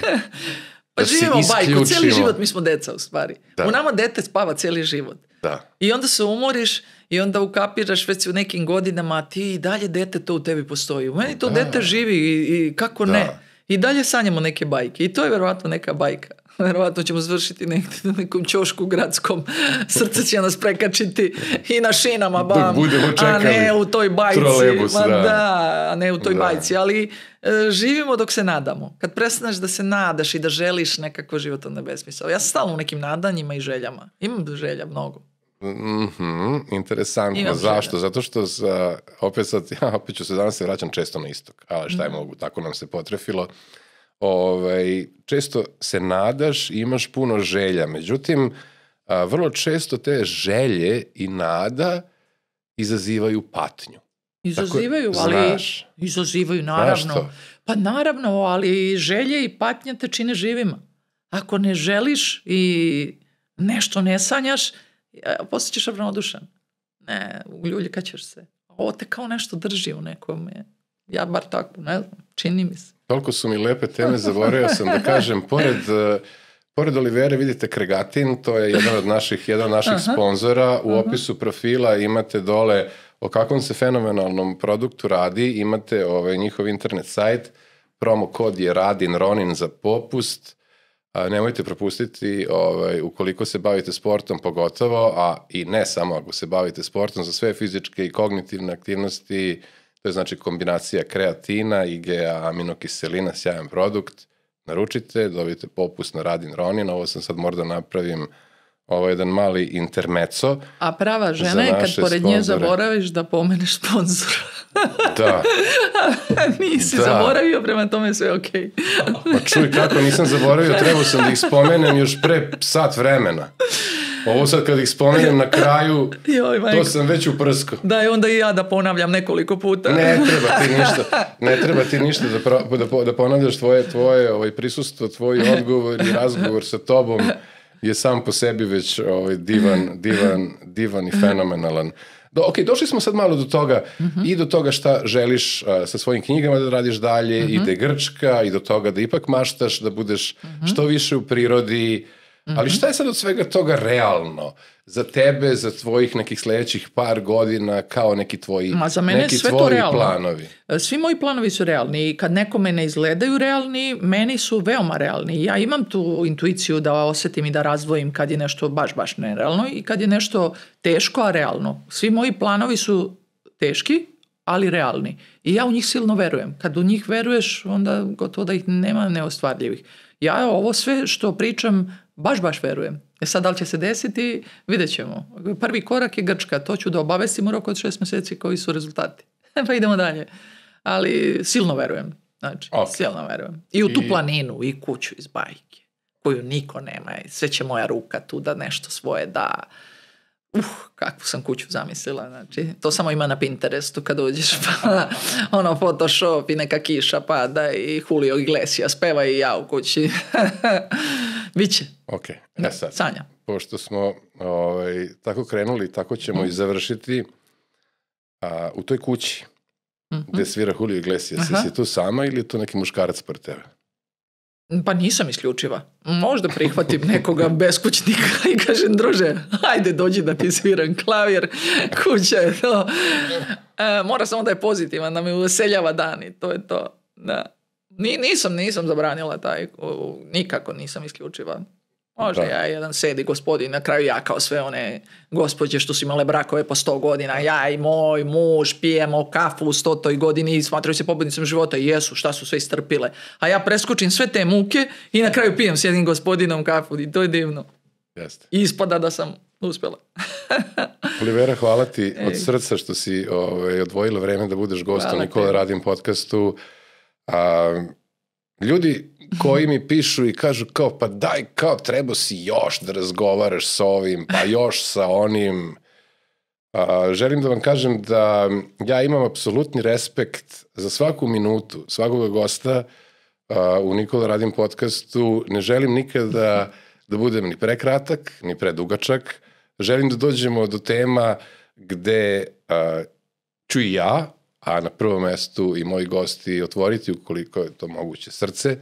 Da pa da živimo bajku, cijeli život mi smo deca u stvari. Da. U nama dete spava cijeli život. Da. I onda se umoriš i onda ukapiraš već u nekim godinama, a ti i dalje dete to u tebi postoji. U meni to da. dete živi i, i kako da. ne. I dalje sanjamo neke bajke i to je verovatno neka bajka. Verovatno ćemo završiti negdje na nekom čošku gradskom. Srce će nas prekačiti i na šinama, da bam. A ne u toj bajci. Ma da. da. a ne u toj da. bajci. Ali e, živimo dok se nadamo. Kad prestaneš da se nadaš i da želiš nekako život onda besmisao. Ja sam stalno u nekim nadanjima i željama. Imam želja mnogo. Mm-hmm, interesantno. Imam Zašto? Želja. Zato što za, opet sad, ja opet ću se danas se vraćam često na istok. Ali šta je mm mogu, tako nam se potrefilo ovaj, često se nadaš i imaš puno želja. Međutim, a, vrlo često te želje i nada izazivaju patnju. Izazivaju, Tako, ali znaš, izazivaju naravno. pa naravno, ali želje i patnja te čine živima. Ako ne želiš i nešto ne sanjaš, postaćeš e, ravnodušan. Ne, uljuljkaćeš se. Ovo te kao nešto drži u nekome. Ja bar tako, ne znam, čini mi se. Toliko su mi lepe teme, zaboravio sam da kažem, pored... E, pored Olivera vidite Kregatin, to je jedan od naših, jedan od naših sponzora. U opisu profila imate dole o kakvom se fenomenalnom produktu radi, imate ovaj, njihov internet sajt, promo kod je Radin Ronin za popust. A, nemojte propustiti ovaj, ukoliko se bavite sportom pogotovo, a i ne samo ako se bavite sportom, za sve fizičke i kognitivne aktivnosti, To je znači kombinacija kreatina, IGA, aminokiselina, sjajan produkt. Naručite, dobijete popust na Radin Ronin, ovo sam sad morao da napravim ovaj jedan mali intermeco. A prava žena je kad pored sponzore. nje zaboraviš da pomeneš sponzora. Da. Nisi da. zaboravio, prema tome sve okej. Okay. pa čuj kako nisam zaboravio, trebao sam da ih spomenem još pre sat vremena. Ovo sad kad ih spomenem na kraju, Joj, to sam već uprsko. Da, i onda i ja da ponavljam nekoliko puta. ne treba ti ništa, ne treba ti ništa da, pro, da, da ponavljaš tvoje, tvoje ovaj, prisustvo, tvoj odgovor i razgovor sa tobom je sam po sebi već ovaj, divan, divan, divan i mhm. fenomenalan. Do, ok, došli smo sad malo do toga uh mhm. -huh. i do toga šta želiš uh, sa svojim knjigama da radiš dalje, uh mhm. -huh. i da je Grčka, i do toga da ipak maštaš, da budeš uh -huh. što više u prirodi, Ali šta je sad od svega toga realno? Za tebe, za tvojih nekih sledećih par godina, kao neki tvoji, planovi? Ma za mene sve to realno. planovi? E, svi moji planovi su realni i kad nekome ne izgledaju realni, meni su veoma realni. Ja imam tu intuiciju da osetim i da razvojim kad je nešto baš, baš nerealno i kad je nešto teško, a realno. Svi moji planovi su teški, ali realni. I ja u njih silno verujem. Kad u njih veruješ, onda gotovo da ih nema neostvarljivih. Ja ovo sve što pričam baš, baš verujem. E sad, da li će se desiti, vidjet ćemo. Prvi korak je Grčka, to ću da obavestim u roku od šest mjeseci koji su rezultati. pa idemo dalje. Ali silno verujem. Znači, okay. silno verujem. I u tu planinu, i kuću iz bajke, koju niko nema. E, sve će moja ruka tu da nešto svoje da uf, kakvu sam kuću zamislila, znači, to samo ima na Pinterestu kad uđeš, pa ono Photoshop i neka kiša pada i Julio Iglesias peva i ja u kući. Biće. Ok, e da, sad, Sanja. pošto smo ovaj, tako krenuli, tako ćemo mm. i završiti a, u toj kući mm -hmm. gde svira Julio Iglesias, Aha. jesi tu sama ili je tu neki muškarac par tebe? Pa nisam isključiva. Možda prihvatim nekoga beskućnika i kažem, druže, ajde dođi da ti sviram klavir, kuća je to. E, mora samo da je pozitivan, da mi uveseljava dan i to je to. Da. Ni, nisam, nisam zabranila taj, nikako nisam isključiva. Možda da. ja jedan sedi gospodin, na kraju ja kao sve one gospođe što su imale brakove po 100 godina, ja i moj muž pijemo kafu u stotoj godini i smatraju se pobednicom života i jesu, šta su sve istrpile. A ja preskočim sve te muke i na kraju pijem s jednim gospodinom kafu i to je divno. Jeste. I ispada da sam uspjela. Olivera, hvala ti Ej. od srca što si ove, ovaj, odvojila vreme da budeš gost u Nikola da Radim podcastu. A, ljudi, koji mi pišu i kažu kao pa daj kao treba si još da razgovaraš sa ovim, pa još sa onim. A, želim da vam kažem da ja imam apsolutni respekt za svaku minutu svakog gosta a, u Nikola Radim podcastu. Ne želim nikada da, da budem ni prekratak, ni predugačak. Želim da dođemo do tema gde a, ću i ja, a na prvom mestu i moji gosti otvoriti ukoliko je to moguće srce,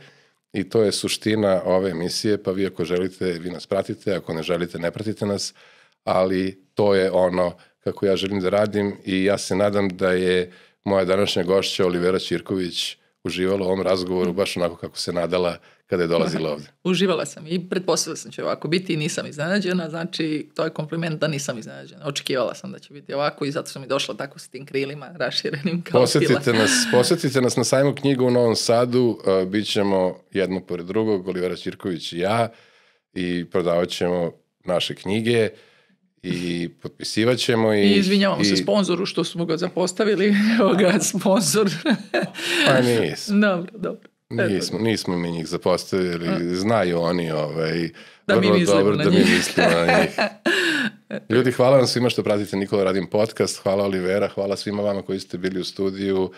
I to je suština ove emisije, pa vi ako želite, vi nas pratite, ako ne želite, ne pratite nas, ali to je ono kako ja želim da radim i ja se nadam da je moja današnja gošća Olivera Ćirković uživala u ovom razgovoru baš onako kako se nadala uh, kada je dolazila ovde. Uživala sam i pretpostavila sam da će ovako biti i nisam iznenađena, znači to je kompliment da nisam iznenađena. Očekivala sam da će biti ovako i zato sam i došla tako sa tim krilima raširenim kao posetite pila. nas, posetite nas na sajmu knjigu u Novom Sadu, uh, bit ćemo jedno pored drugog, Olivera Ćirković i ja i prodavat ćemo naše knjige i potpisivat ćemo. I, I izvinjavamo i... se sponzoru što smo ga zapostavili, evo ga sponsor. pa nis. Dobro, dobro. Nismo, nismo mi njih zapostavili, znaju oni ovaj, da vrlo mi dobro da mi mislimo na njih. Ljudi, hvala vam svima što pratite Nikola Radim podcast, hvala Olivera, hvala svima vama koji ste bili u studiju,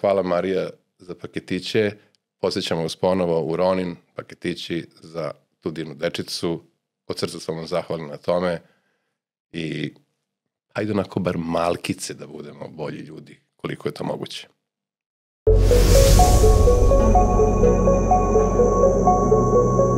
hvala Marija za paketiće, posjećamo vas ponovo u Ronin, paketići za tu divnu dečicu, od srca sam vam zahvalan na tome i ajde onako bar malkice da budemo bolji ljudi, koliko je to moguće. Thank you. Thank you.